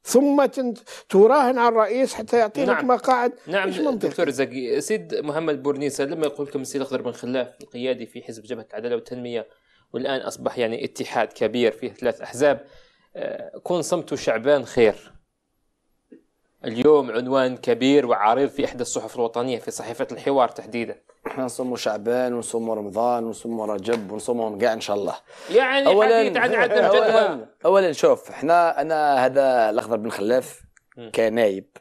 ثم تراهن على الرئيس حتى يعطيك نعم. مقاعد نعم مش منطقي دكتور زكي سيد محمد بورنيسه لما يقول لكم السيد خضر بن خلاف القيادي في حزب جبهه العداله والتنميه والان اصبح يعني اتحاد كبير فيه ثلاث احزاب آه، كون صمت شعبان خير اليوم عنوان كبير وعريض في إحدى الصحف الوطنية في صحيفة الحوار تحديدا احنا نصوم شعبان ونصوم رمضان ونصوم رجب ونصومهم كاع ان شاء الله يعني اولا حديث عن عدم أولاً, اولا شوف احنا انا هذا الاخضر بن خلاف كنايب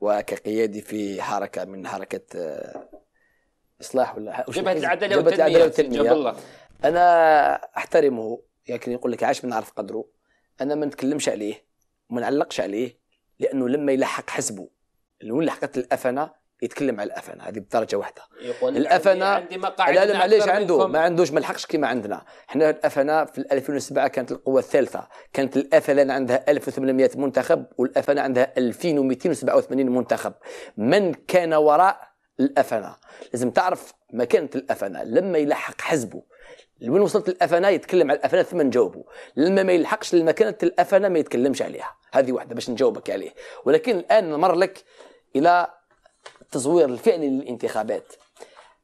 وكقيادي في حركه من حركه آه، اصلاح ولا جبهه العداله والتنميه الله انا احترمه لكن يقول لك عاش من عرف قدره انا ما نتكلمش عليه وما نعلقش عليه لانه لما يلحق حزبه اللي هو لحقت الافنه يتكلم على الافنه هذه بدرجه واحده الافنه عندي لا لا معليش عنده ما عندوش ما لحقش كما عندنا حنا الافنه في 2007 كانت القوه الثالثه كانت الافلان عندها 1800 منتخب والافنه عندها 2287 منتخب من كان وراء الافنه لازم تعرف مكانه الافنه لما يلحق حزبه وين وصلت الافنه يتكلم على الافنه ثم نجاوبه لما ما يلحقش لمكانه الافنه ما يتكلمش عليها هذه واحده باش نجاوبك عليه ولكن الان نمر لك الى التزوير الفعلي للانتخابات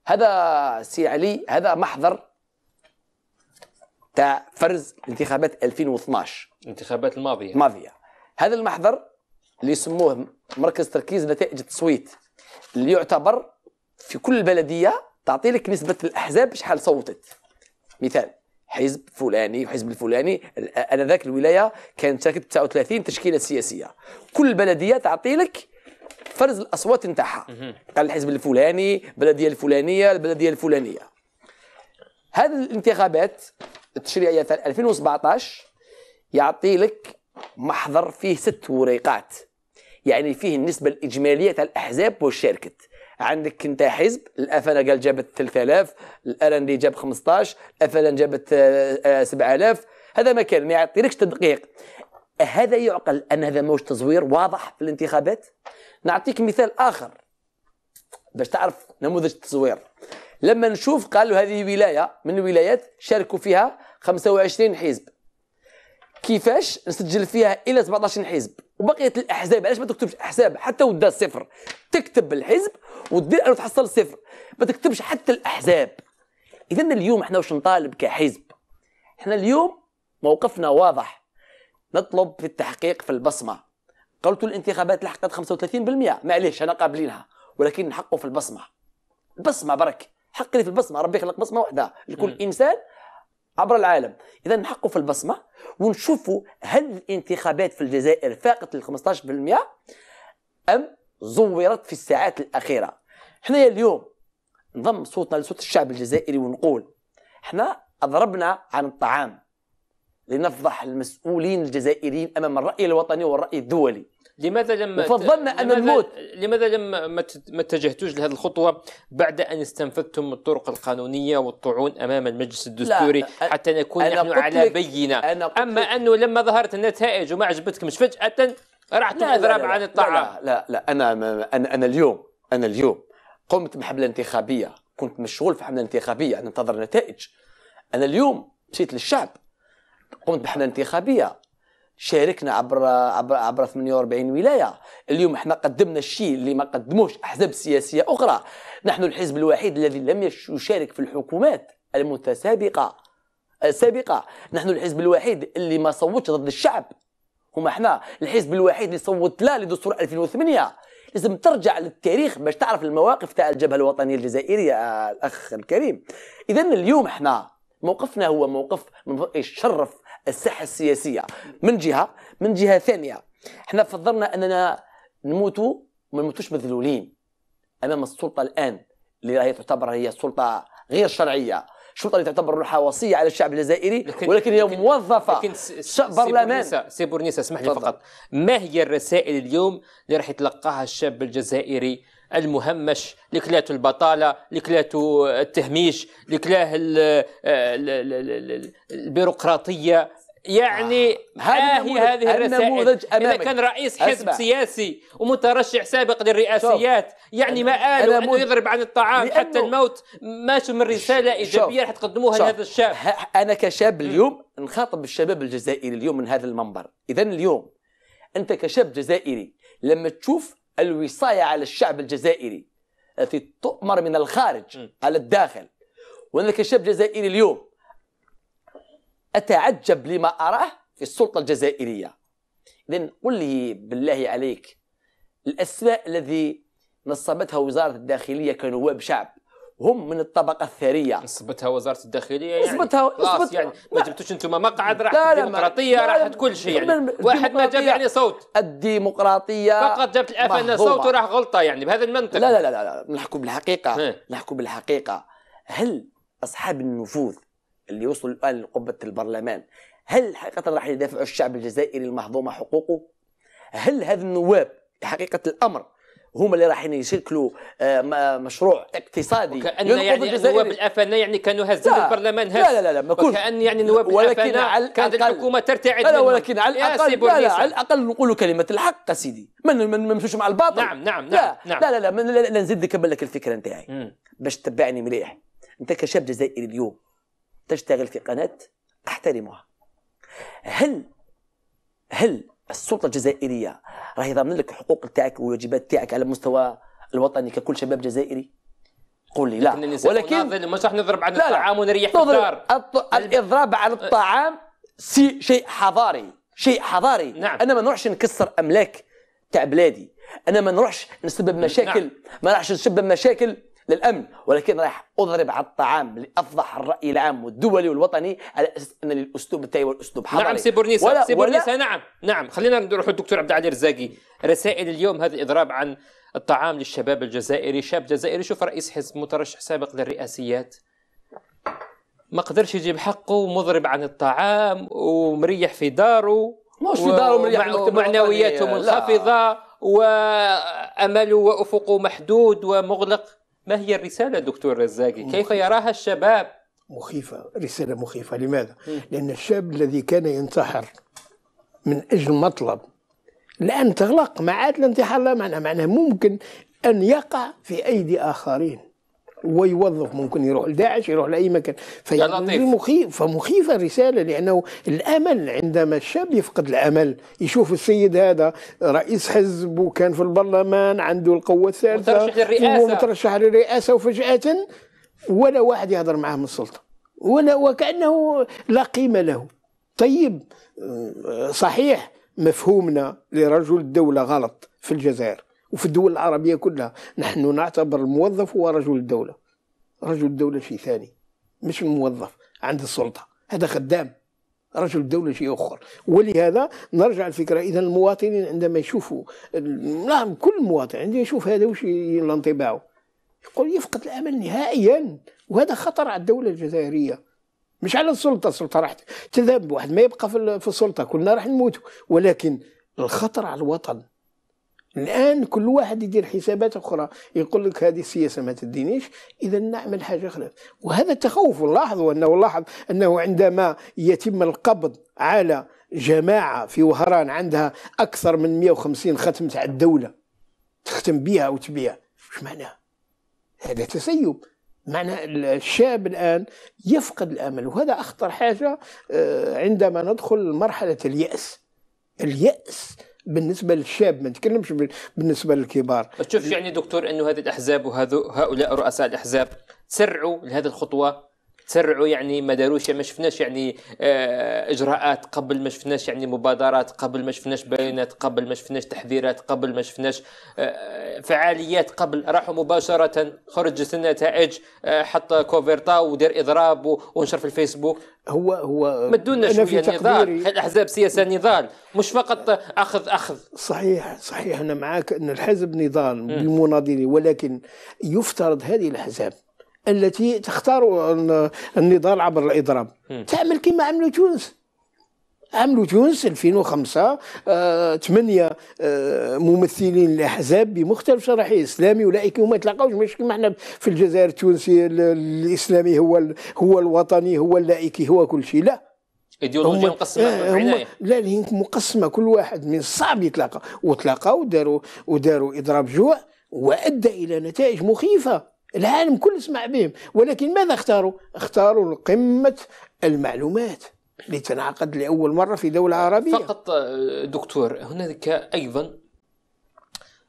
هذا سي علي هذا محضر تاع فرز انتخابات 2012 الانتخابات الماضيه الماضيه هذا المحضر اللي يسموه مركز تركيز نتائج التصويت اللي يعتبر في كل بلديه تعطي لك نسبه الاحزاب شحال صوتت مثال حزب فلاني وحزب الفلاني انا ذاك الولايه كان تركب 39 تشكيله سياسيه كل بلديه تعطي لك فرز الاصوات نتاعها قال الحزب الفلاني البلديه الفلانيه البلديه الفلانيه هذه الانتخابات التشريعيه تاع 2017 يعطي لك محضر فيه ست وريقات يعني فيه النسبه الاجماليه تاع الاحزاب وشاركت عندك انت حزب الافانا قال جابت 3000 دي جاب 15 الافلان جابت 7000 آه، آه، هذا ما كان ما يعطيلكش تدقيق هذا يعقل ان هذا موج تزوير واضح في الانتخابات نعطيك مثال اخر باش تعرف نموذج التزوير لما نشوف قالوا هذه ولايه من الولايات شاركوا فيها 25 حزب كيفاش نسجل فيها الى 17 حزب وبقيه الاحزاب علاش ما تكتبش احزاب حتى ودا صفر تكتب الحزب ودير انه تحصل صفر ما تكتبش حتى الاحزاب اذا اليوم احنا واش نطالب كحزب احنا اليوم موقفنا واضح نطلب في التحقيق في البصمه قلت الانتخابات لحقت 35% معليش انا قابلينها ولكن نحقوا في البصمه البصمه برك حقي في البصمه ربي خلق بصمه واحده لكل انسان عبر العالم اذا نحقوا في البصمه ونشوفوا هل الانتخابات في الجزائر فاقت ال 15% ام زورت في الساعات الاخيره حنايا اليوم نضم صوتنا لصوت الشعب الجزائري ونقول حنا اضربنا عن الطعام لنفضح المسؤولين الجزائريين امام الراي الوطني والراي الدولي لماذا لم فضلنا ان نموت لماذا لم ما اتجهتوش لهذه الخطوه بعد ان استنفذتم الطرق القانونيه والطعون امام المجلس الدستوري لا. حتى نكون نحن على بينه اما انه لما ظهرت النتائج وما عجبتكمش فجاه رعتم اضراب عن الطاعه لا, لا لا انا انا انا اليوم انا اليوم قمت بحمله انتخابيه كنت مشغول في حمله انتخابيه ننتظر نتائج انا اليوم مشيت للشعب قمت بحمله انتخابيه شاركنا عبر عبر عبر 48 ولايه اليوم احنا قدمنا الشيء اللي ما قدموش احزاب سياسيه اخرى نحن الحزب الوحيد الذي لم يشارك في الحكومات المتسابقه السابقه نحن الحزب الوحيد اللي ما صوتش ضد الشعب هما احنا الحزب الوحيد اللي صوت لا لدستور 2008 لازم ترجع للتاريخ باش تعرف المواقف تاع الجبهه الوطنيه الجزائريه آه، الاخ الكريم اذا اليوم احنا موقفنا هو موقف يشرف الساحه السياسيه من جهه من جهه ثانيه احنا فضلنا اننا نموتوا وما نموتوش مذلولين امام السلطه الان اللي هي تعتبر هي سلطه غير شرعيه الشرطه اللي تعتبر روحها وصيه على الشعب الجزائري لكن ولكن هي موظفه لكن برلمان سي بورنيسا اسمح لي فقط ما هي الرسائل اليوم اللي راح يتلقاها الشاب الجزائري المهمش لكلاته البطالة لكلاته التهميش لكلاه البيروقراطية يعني آه. ها آه، هي هذه الرسائل إذا كان رئيس حزب أسمع. سياسي ومترشح سابق للرئاسيات شوف. يعني ما قالوا أنه يضرب عن الطعام لأنه... حتى الموت ماشوا من رسالة إيجابية راح تقدموها لهذا الشاب أنا كشاب اليوم نخاطب الشباب الجزائري اليوم من هذا المنبر إذا اليوم أنت كشاب جزائري لما تشوف الوصاية على الشعب الجزائري التي آه، تؤمر من الخارج م. على الداخل وأنا كشاب جزائري اليوم أتعجب لما أراه في السلطة الجزائرية إذا قل لي بالله عليك الأسماء الذي نصبتها وزارة الداخلية كنواب شعب هم من الطبقه الثريه نسبتها وزاره الداخليه يعني نسبتها خلاص يعني ما جبتوش انتم مقعد راحت الديمقراطيه راحت كل شيء يعني واحد ما جاب يعني صوت الديمقراطيه فقط جابت الافنه صوت وراح غلطه يعني بهذا المنطق لا لا لا, لا, لا. نحكوا بالحقيقه نحكوا بالحقيقه هل اصحاب النفوذ اللي وصلوا الان لقبه البرلمان هل حقيقه راح يدافعوا الشعب الجزائري المهضومه حقوقه؟ هل هذا النواب حقيقه الامر هما اللي رايحين يشكلوا آه، مشروع اقتصادي وكأن يعني نواب الافنا يعني كانوا هزوا البرلمان هز لا لا لا ما كنت وكأن يعني نواب ولكن على كانت الحكومه ترتعد لا, لا ولكن على الاقل لا, لا على الاقل نقول كلمه الحق سيدي ما نمشوش مع الباطل نعم نعم لا نعم, نعم. لا لا لا, لا, لا نزيد نكمل لك الفكره نتاعي باش تتبعني مليح انت كشاب جزائري اليوم تشتغل في قناه احترمها هل هل السلطه الجزائريه راهي ضامن لك الحقوق تاعك والواجبات تاعك على المستوى الوطني ككل شباب جزائري قول لي لا ولكن مش راح نضرب على الطعام ونريح في الدار الاضراب على أه. الطعام شيء حضاري شيء حضاري نعم. انا ما نروحش نكسر املاك تاع بلادي انا ما نروحش نسبب نعم. مشاكل نعم. ما راحش نسبب مشاكل للامن ولكن راح اضرب على الطعام لافضح الراي العام والدولي والوطني على اساس ان الاسلوب تاعي والاسلوب حضاري نعم سي بورنيسا ولا سي بورنيسا ولا نعم نعم خلينا نروح الدكتور عبد العزيز الرزاقي رسائل اليوم هذا الاضراب عن الطعام للشباب الجزائري شاب جزائري شوف رئيس حزب مترشح سابق للرئاسيات ما قدرش يجيب حقه مضرب عن الطعام ومريح في داره مش في داره مريح ومعنوياته منخفضه وامله وافقه محدود ومغلق ما هي الرسالة دكتور رزاقي؟ كيف يراها الشباب؟ مخيفة رسالة مخيفة لماذا؟ م. لأن الشاب الذي كان ينتحر من أجل مطلب الآن تغلق ما عاد الانتحار لا معنى معناه ممكن أن يقع في أيدي آخرين ويوظف ممكن يروح لداعش يروح لاي مكان في مخيف فمخيفه الرساله لانه الامل عندما الشاب يفقد الامل يشوف السيد هذا رئيس حزب وكان في البرلمان عنده القوه الثالثه مترشح للرئاسه مترشح للرئاسه وفجاه ولا واحد يهضر معاه من السلطه ولا وكانه لا قيمه له طيب صحيح مفهومنا لرجل الدوله غلط في الجزائر وفي الدول العربية كلها نحن نعتبر الموظف هو رجل الدولة رجل الدولة شيء ثاني مش موظف عند السلطة هذا خدام رجل الدولة شيء آخر ولهذا نرجع الفكرة إذا المواطنين عندما يشوفوا نعم كل مواطن عندما يشوف هذا وش الانطباعه يقول يفقد الأمل نهائيا وهذا خطر على الدولة الجزائرية مش على السلطه السلطه راح تذهب واحد ما يبقى في السلطه كلنا راح نموتوا ولكن الخطر على الوطن الان كل واحد يدير حسابات اخرى يقول لك هذه السياسه ما تدينيش اذا نعمل حاجه اخرى وهذا التخوف لاحظوا انه لاحظ انه عندما يتم القبض على جماعه في وهران عندها اكثر من 150 ختم تاع الدوله تختم بها وتبيع وش معناها هذا تسيب معنى الشاب الآن يفقد الأمل وهذا أخطر حاجة آه، عندما ندخل مرحلة اليأس اليأس بالنسبه للشاب ما نتكلمش بالنسبه للكبار تشوف يعني دكتور انه هذه الاحزاب وهذو هؤلاء رؤساء الاحزاب سرعوا لهذه الخطوه تسرعوا يعني ما داروش يعني ما شفناش يعني آه، اجراءات قبل ما شفناش يعني مبادرات قبل ما شفناش بيانات قبل ما شفناش تحذيرات قبل ما شفناش آه، فعاليات قبل راحوا مباشره خرجت النتائج آه، حط كوفيرتا ودير اضراب ونشر في الفيسبوك هو هو ما شويه نضال الاحزاب سياسه نضال مش فقط اخذ اخذ صحيح صحيح انا معك ان الحزب نضال بمناضله ولكن يفترض هذه الاحزاب التي تختار النضال عبر الإضراب تعمل كما عملوا تونس عملوا تونس 2005 آه، ثمانية آه، آه، ممثلين الأحزاب بمختلف شرائح الاسلامي أولئك هما تلاقاوش مش كما احنا في الجزائر التونسي الإسلامي هو هو الوطني هو اللائكي هو كل شيء لا ايديولوجيا مقسمه آه، هم لا هي مقسمه كل واحد من الصعب يتلاقى وتلاقاو وداروا وداروا اضراب جوع وادى الى نتائج مخيفه العالم كله سمع بهم ولكن ماذا اختاروا اختاروا قمة المعلومات لتنعقد لأول مرة في دولة عربية فقط آه، دكتور هناك أيضا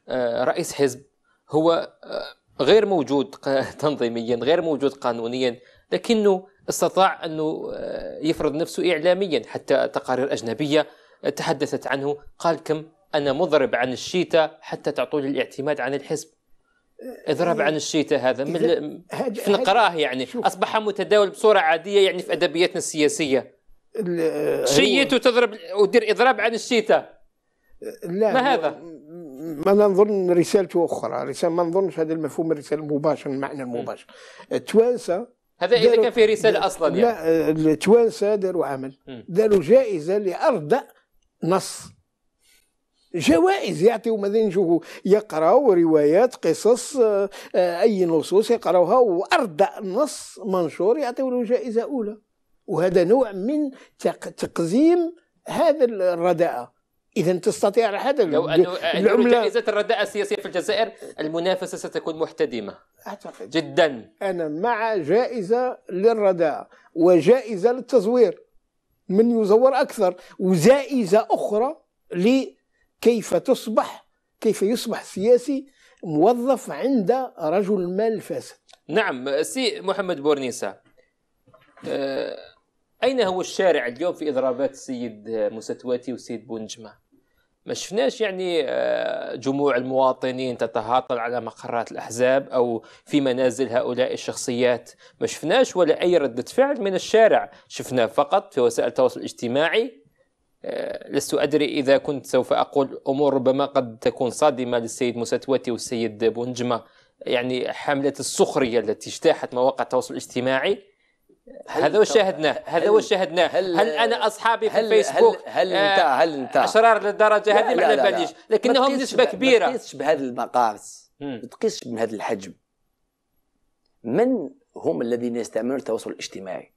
آه، رئيس حزب هو آه، غير موجود <laughs> تنظيميا غير موجود قانونيا لكنه استطاع أنه يفرض نفسه إعلاميا حتى تقارير أجنبية تحدثت عنه قال كم أنا مضرب عن الشيتا حتى تعطوني الاعتماد عن الحزب اضرب إيه. عن الشيتا هذا من في نقراه يعني اصبح متداول بصوره عاديه يعني في ادبياتنا السياسيه شيت وتضرب ودير اضراب عن الشيتا لا ما هذا ما نظن رسالته اخرى رسالة ما نظنش هذا المفهوم الرساله المباشر المعنى المباشر التوانسه هذا اذا كان في رساله اصلا يعني لا التوانسه داروا عمل داروا جائزه لاردأ نص جوائز يعطي مثلا نشوفوا يقراو روايات قصص آه، آه، اي نصوص يقراوها وارضى نص منشور يعطيو له جائزه اولى وهذا نوع من تقزيم هذا الرداءه اذا تستطيع هذا لو انه العمله جائزه الرداءه السياسيه في الجزائر المنافسه ستكون محتدمه اعتقد جدا انا مع جائزه للرداءه وجائزه للتزوير من يزور اكثر وجائزه اخرى كيف تصبح كيف يصبح سياسي موظف عند رجل المال فاسد نعم سي محمد بورنيسا آه، أين هو الشارع اليوم في إضرابات السيد مستواتي والسيد بونجمة ما شفناش يعني آه، جموع المواطنين تتهاطل على مقرات الاحزاب او في منازل هؤلاء الشخصيات ما شفناش ولا اي رده فعل من الشارع شفنا فقط في وسائل التواصل الاجتماعي لست أدري إذا كنت سوف أقول أمور ربما قد تكون صادمة للسيد مستواتي والسيد بونجمة يعني حملة السخرية التي اجتاحت مواقع التواصل الاجتماعي هذا وشاهدناه هذا وشاهدناه هل, هل انا اصحابي في الفيسبوك هل, هل انت آه، هل انت اشرار للدرجه هذه ما على باليش لكنهم نسبه كبيره ما تقيسش بهذا المقاس ما تقيسش بهذا الحجم من هم الذين يستعملون التواصل الاجتماعي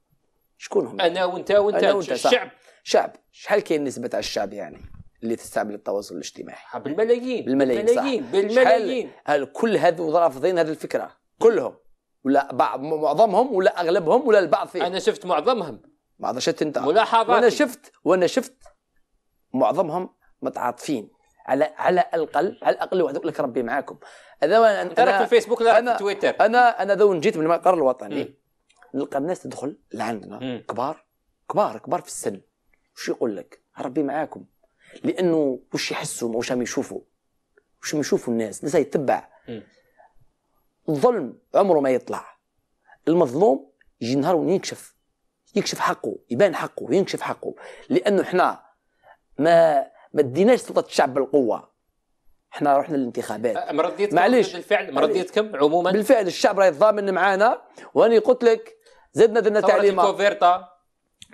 شكون هم انا وانت وانت, أنا وانت الشعب شعب شحال كاين نسبه تاع الشعب يعني اللي تستعمل التواصل الاجتماعي بالملايين آه، بالملايين بالملايين, صح. بالملايين. هل كل هذو رافضين هذه الفكره كلهم ولا بعض معظمهم ولا اغلبهم ولا البعض فيهم انا شفت معظمهم ما شفت انت ملاحظات وانا شفت وانا شفت معظمهم متعاطفين على على الاقل على الاقل واحد يقول لك ربي معاكم هذا انا في الفيسبوك لا في تويتر انا انا ذو جيت من المقر الوطني م. نلقى الناس تدخل لعندنا كبار كبار كبار في السن وش يقول لك ربي معاكم لانه وش يحسوا وش راهم يشوفوا وش يشوفوا الناس الناس يتبع الظلم عمره ما يطلع المظلوم يجي نهار وينكشف يكشف حقه يبان حقه ينكشف حقه لانه احنا ما ما اديناش سلطه الشعب بالقوه احنا رحنا للانتخابات أه، معليش بالفعل مرضيتكم عموما بالفعل الشعب راه يتضامن معانا واني قلت لك زدنا درنا تعليمه الكوفيرتا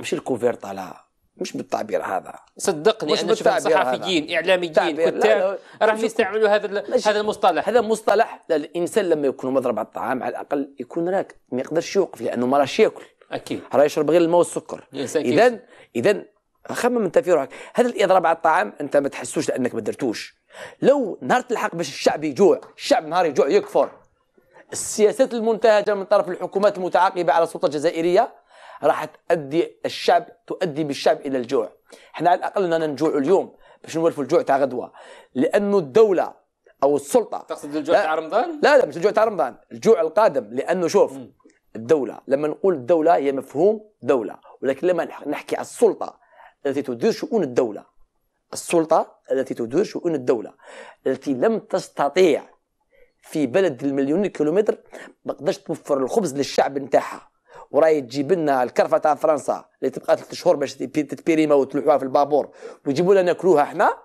مش الكوفيرتا لا مش بالتعبير هذا صدقني مش انا شفت صحفيين اعلاميين كتاب راهم يستعملوا هذا هذا المصطلح هذا مصطلح الانسان لما يكون مضرب على الطعام على الاقل يكون راك ما يقدرش يوقف لانه ما راهش ياكل اكيد راه يشرب غير الماء والسكر اذا اذا خمم انت في روحك هذا الاضراب على الطعام انت ما تحسوش لانك ما درتوش لو نهار تلحق باش الشعب يجوع الشعب نهار يجوع يكفر السياسات المنتهجة من طرف الحكومات المتعاقبة على السلطة الجزائرية راح تؤدي الشعب تؤدي بالشعب إلى الجوع احنا على الأقل أننا نجوع اليوم باش نولفوا الجوع تاع غدوة لأنه الدولة أو السلطة تقصد الجوع تاع رمضان؟ لا لا مش الجوع تاع رمضان الجوع القادم لأنه شوف م. الدولة لما نقول الدولة هي مفهوم دولة ولكن لما نحكي على السلطة التي تدير شؤون الدولة السلطة التي تدير شؤون الدولة التي لم تستطيع في بلد المليون كيلومتر ما تقدرش توفر الخبز للشعب نتاعها وراي تجيب لنا الكرفه تاع فرنسا اللي تبقى ثلاث شهور باش تتبيريما وتلوحوها في البابور ويجيبوا لنا ناكلوها احنا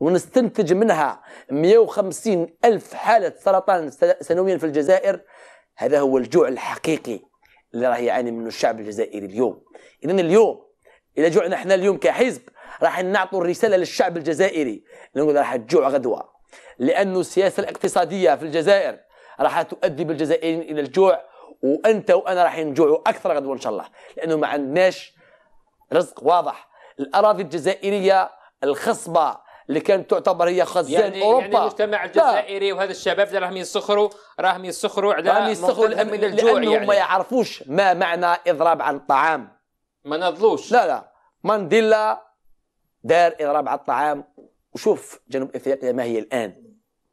ونستنتج منها 150 ألف حالة سرطان سنويا في الجزائر هذا هو الجوع الحقيقي اللي راه يعاني منه الشعب الجزائري اليوم إذا اليوم إذا جوعنا احنا اليوم كحزب راح نعطوا الرسالة للشعب الجزائري نقول راح تجوع غدوة لأن السياسة الاقتصادية في الجزائر راح تؤدي بالجزائريين إلى الجوع وأنت وأنا راح نجوعوا أكثر غدوة إن شاء الله لأنه ما عندناش رزق واضح الأراضي الجزائرية الخصبة اللي كانت تعتبر هي خزان يعني, يعني اوروبا يعني المجتمع الجزائري وهذا الشباب راهم يسخروا راهم يسخروا على راهم يسخروا من الجوع لانهم يعني. ما يعرفوش ما معنى اضراب عن الطعام ما نضلوش لا لا مانديلا دار اضراب على الطعام وشوف جنوب افريقيا ما هي الان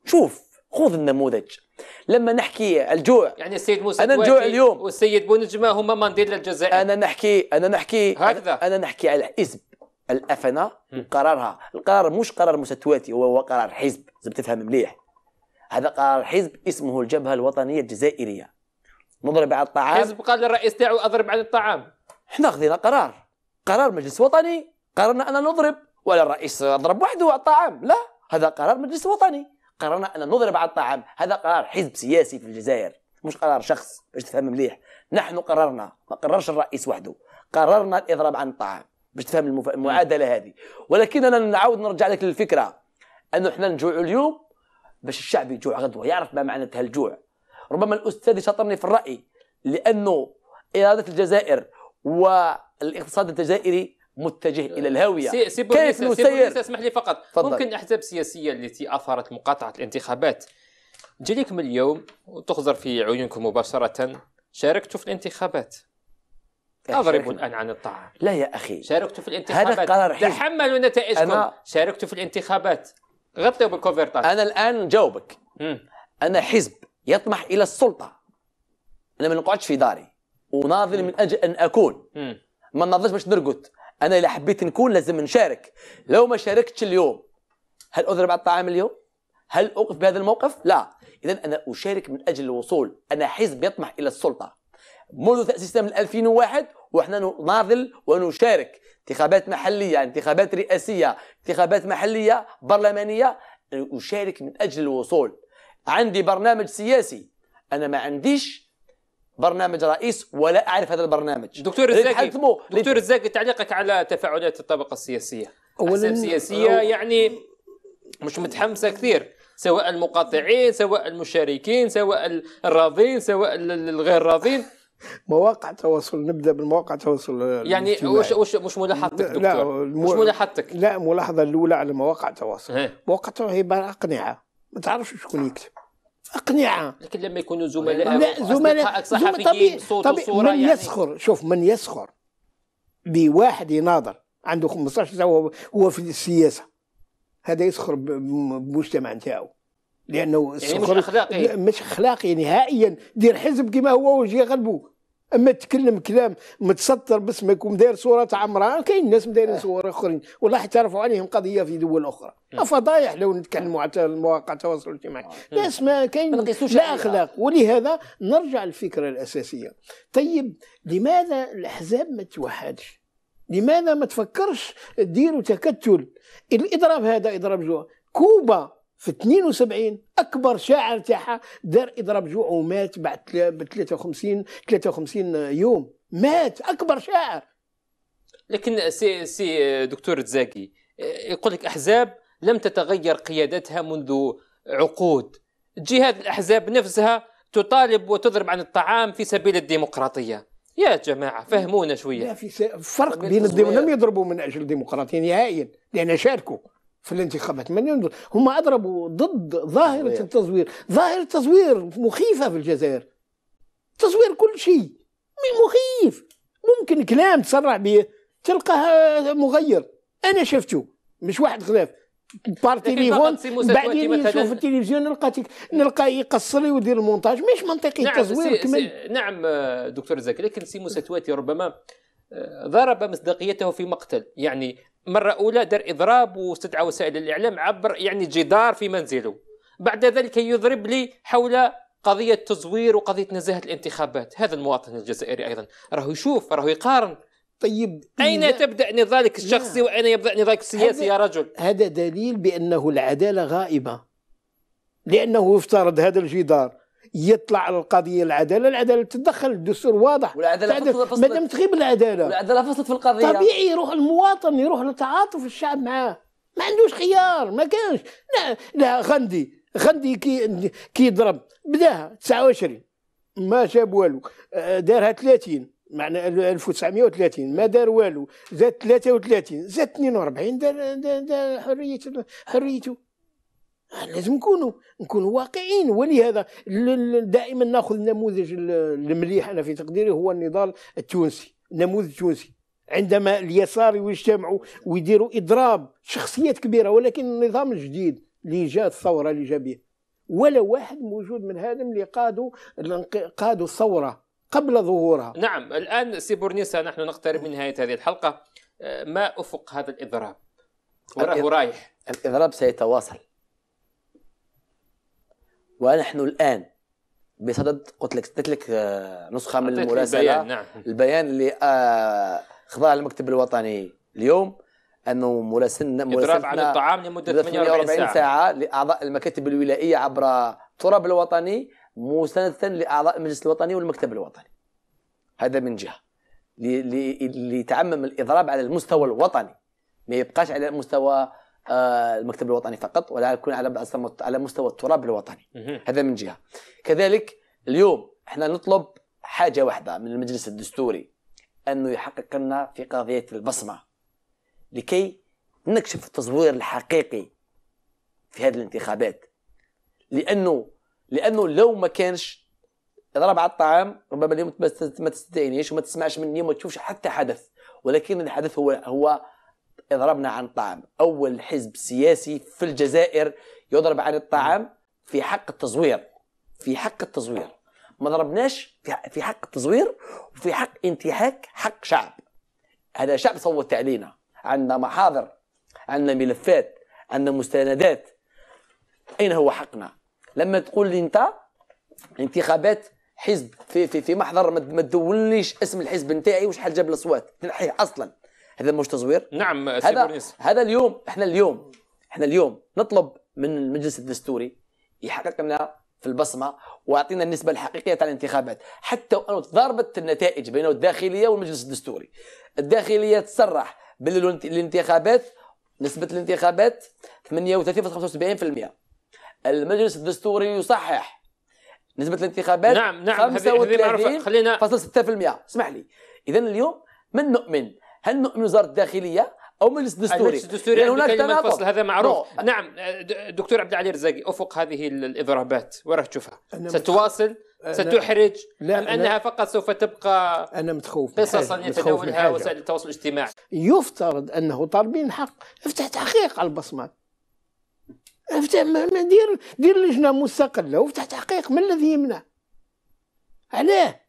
شوف خذ النموذج لما نحكي الجوع يعني السيد موسى انا الجوع اليوم والسيد بونجما هما مانديلا الجزائر انا نحكي انا نحكي هكذا انا نحكي على حزب الافنه وقرارها القرار مش قرار مستواتي هو قرار حزب لازم تفهم مليح هذا قرار حزب اسمه الجبهه الوطنيه الجزائريه نضرب على الطعام حزب قال للرئيس تاعو اضرب على الطعام احنا خذينا قرار قرار مجلس وطني قررنا ان نضرب ولا الرئيس ضرب وحده على الطعام لا هذا قرار مجلس وطني قررنا أن نضرب على الطعام هذا قرار حزب سياسي في الجزائر مش قرار شخص باش تفهم مليح نحن قررنا ما قررش الرئيس وحده قررنا الإضراب عن الطعام باش تفهم المف... المعادلة هذه ولكننا نعاود نرجع لك للفكرة أنه احنا نجوع اليوم باش الشعب يجوع غدوة يعرف ما معنى الجوع ربما الأستاذ شطرني في الرأي لأنه إرادة الجزائر والاقتصاد الجزائري متجه الى آه، الهاويه سي سي كيف نسير اسمح لي فقط فضل. ممكن الاحزاب السياسيه التي اثارت مقاطعه الانتخابات جليكم اليوم وتخزر في عيونكم مباشره شاركت في الانتخابات اضرب الان عن الطعام لا يا اخي شاركت في الانتخابات هذا قرار تحملوا نتائجكم أنا... شاركت في الانتخابات غطوا بالكوفرتات انا الان جاوبك انا حزب يطمح الى السلطه انا ما نقعدش في داري وناضل من اجل ان اكون ما ناضلش باش نرقد انا اللي حبيت نكون لازم نشارك لو ما شاركتش اليوم هل اضرب على الطعام اليوم هل اوقف بهذا الموقف لا اذا انا اشارك من اجل الوصول انا حزب يطمح الى السلطه منذ تاسيس من 2001 وحنا نناضل ونشارك انتخابات محليه انتخابات رئاسيه انتخابات محليه برلمانيه أنا اشارك من اجل الوصول عندي برنامج سياسي انا ما عنديش برنامج رئيس ولا اعرف هذا البرنامج دكتور الزاكي دكتور الزاكي تعليقك على تفاعلات الطبقه السياسيه اولا السياسيه يعني مش متحمسه كثير سواء المقاطعين سواء المشاركين سواء الراضين سواء الغير راضين <laughs> مواقع التواصل نبدا بالمواقع التواصل يعني وش وش مش ملاحظتك دكتور لا مش ملاحظتك لا الملاحظه الاولى على مواقع التواصل إيه. مواقع التواصل هي عباره عن اقنعه ما تعرفش شكون يكتب اقنعه لكن لما يكونوا زملاء لا زملاء زملاء طبيعي طبيعي من يعني. يسخر شوف من يسخر بواحد يناظر عنده 15 سنه هو في السياسه هذا يسخر بالمجتمع نتاعو لانه يعني مش اخلاقي مش اخلاقي نهائيا دير حزب كما هو وجه يغلبوه اما تكلم كلام متستر باسمك ومداير صوره عمران كاين ناس مدايرين آه. صور اخرين والله احترفوا عليهم قضيه في دول اخرى آه. فضايح لو نتكلموا على مواقع التواصل الاجتماعي الناس آه. ما كاين لا اخلاق ولهذا نرجع للفكره الاساسيه طيب لماذا الاحزاب ما توحدش لماذا ما تفكرش تديروا تكتل الاضراب هذا اضراب جوا كوبا في 72 اكبر شاعر تاعها دار اضراب جوع ومات بعد 53 53 يوم مات اكبر شاعر لكن سي سي دكتور تزاكي يقول لك احزاب لم تتغير قيادتها منذ عقود جهات الاحزاب نفسها تطالب وتضرب عن الطعام في سبيل الديمقراطيه يا جماعه فهمونا شويه لا في فرق بين الديمقراطيه لم يضربوا من اجل الديمقراطيه نهائيا لان شاركوا في الانتخابات من ينظر هم أضربوا ضد ظاهرة التزوير ظاهرة التزوير مخيفة في الجزائر تزوير كل شيء مخيف ممكن كلام تسرع به تلقاه مغير أنا شفته مش واحد خلاف بار تليفون بعدين نشوف التلفزيون نلقى نلقى لي ويدير المونتاج مش منطقي نعم التزوير كمل نعم دكتور زكي لكن سيمو ستواتي ربما آه، ضرب مصداقيته في مقتل يعني مرة أولى دار إضراب واستدعى وسائل الإعلام عبر يعني جدار في منزله بعد ذلك يضرب لي حول قضية تزوير وقضية نزاهة الانتخابات هذا المواطن الجزائري أيضا راه يشوف راه يقارن طيب أين لا. تبدأ نضالك الشخصي لا. وأين يبدأ نضالك السياسي يا رجل هذا دليل بأنه العدالة غائبة لأنه يفترض هذا الجدار يطلع القضيه العداله العداله تتدخل الدستور واضح والعداله ما دام مادام تغيب العداله العداله فصلت في القضيه طبيعي يروح المواطن يروح لتعاطف الشعب معاه ما عندوش خيار ما كانش لا لا غندي غندي كي كي ضرب بداها 29 ما جاب والو آه، دارها 30 معنى 1930 ما دار والو زاد 33 زاد 42 دار, دار, دار حريته حريته آه، لازم نكونوا نكونوا واقعيين ولهذا دائما ناخذ النموذج المليح انا في تقديري هو النضال التونسي النموذج التونسي عندما اليسار يجتمعوا ويديروا اضراب شخصيات كبيره ولكن النظام الجديد اللي جاء الثوره اللي جا به ولا واحد موجود من هذا اللي قادوا قادوا الثوره قبل ظهورها نعم الان سي بورنيسا نحن نقترب من نهايه هذه الحلقه آه، ما افق هذا الاضراب وراه رايح الاضراب سيتواصل ونحن الآن بصدد قلت لك اديت لك آه، نسخه من المراسله البيان نعم البيان اللي آه، خضع المكتب الوطني اليوم انه مراسلنا مراسلنا عن الطعام لمده 48 ساعه, ساعة لاعضاء المكاتب الولائيه عبر التراب الوطني مسندا لاعضاء المجلس الوطني والمكتب الوطني هذا من جهه لتعمم الاضراب على المستوى الوطني ما يبقاش على مستوى آه، المكتب الوطني فقط ولا يكون على على مستوى التراب الوطني هذا من جهه كذلك اليوم احنا نطلب حاجه واحده من المجلس الدستوري انه يحقق لنا في قضيه البصمه لكي نكشف التصوير الحقيقي في هذه الانتخابات لانه لانه لو ما كانش ضرب على الطعام ربما اليوم ما تستدعينيش وما تسمعش مني وما تشوفش حتى حدث ولكن الحدث هو هو اضربنا عن الطعام أول حزب سياسي في الجزائر يضرب عن الطعام في حق التزوير في حق التزوير ما ضربناش في حق التزوير وفي حق انتهاك حق شعب هذا شعب صوت علينا عندنا محاضر عندنا ملفات عندنا مستندات اين هو حقنا لما تقول لي انت انتخابات حزب في في في محضر ما تدولنيش اسم الحزب نتاعي وشحال جاب الاصوات تنحيه اصلا هذا مش تزوير نعم هذا هذا اليوم احنا اليوم احنا اليوم نطلب من المجلس الدستوري يحقق لنا في البصمه ويعطينا النسبه الحقيقيه تاع الانتخابات حتى وان تضاربت النتائج بين الداخليه والمجلس الدستوري الداخليه تصرح باللي الانتخابات نسبه الانتخابات 38.75% المجلس الدستوري يصحح نسبه الانتخابات نعم نعم 35.6% خلينا اسمح لي اذا اليوم من نؤمن هل من وزاره الداخليه او مجلس دستوري مجلس دستوري يعني هناك تناقض هذا معروف نعم دكتور عبد العلي الرزاقي افق هذه الاضرابات وين راح تشوفها ستواصل أنا ستحرج لا أم أنها فقط سوف تبقى أنا متخوف قصصا يتداولها وسائل التواصل الاجتماعي يفترض أنه طالبين حق افتح تحقيق على البصمات افتح ما دير دير لجنة مستقلة وافتح تحقيق ما الذي يمنع علاه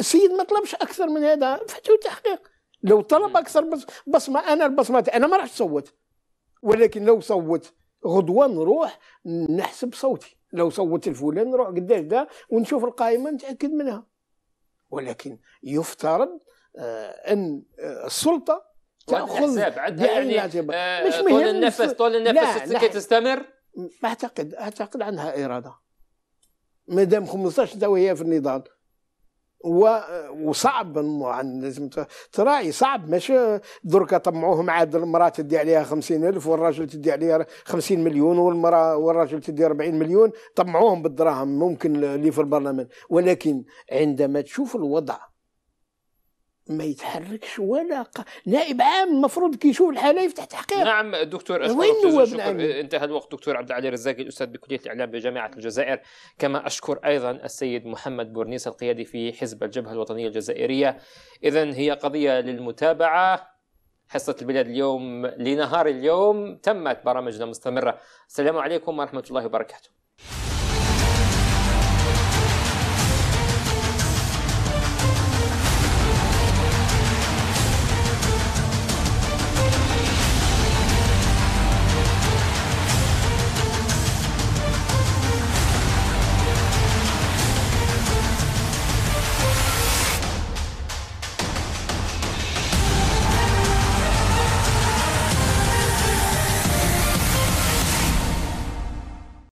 السيد ما طلبش أكثر من هذا فتحوا تحقيق لو طلب اكثر بصمه انا البصمه انا ما راحش صوت ولكن لو صوت غدوه نروح نحسب صوتي لو صوت الفلان نروح قداش ده ونشوف القائمه نتاكد منها ولكن يفترض آه، ان آه، السلطه تاخذ عندها يعني آه مش مهم طول النفس طول النفس كي تستمر اعتقد اعتقد عندها اراده مادام 15 وهي في النضال وصعب لازم تراعي صعب ماشي دركا طمعوهم عاد المراه تدي عليها خمسين ألف والراجل تدي عليها خمسين مليون والمراه والراجل تدي أربعين مليون طمعوهم بالدراهم ممكن اللي في البرلمان ولكن عندما تشوف الوضع ما يتحركش ولا ق... نائب عام المفروض كيشوف الحاله يفتح تحقيق نعم دكتور وين النواب نعم انتهى الوقت دكتور عبد العلي الرزاقي الاستاذ بكليه الاعلام بجامعه الجزائر كما اشكر ايضا السيد محمد بورنيس القيادي في حزب الجبهه الوطنيه الجزائريه اذا هي قضيه للمتابعه حصة البلاد اليوم لنهار اليوم تمت برامجنا مستمرة السلام عليكم ورحمة الله وبركاته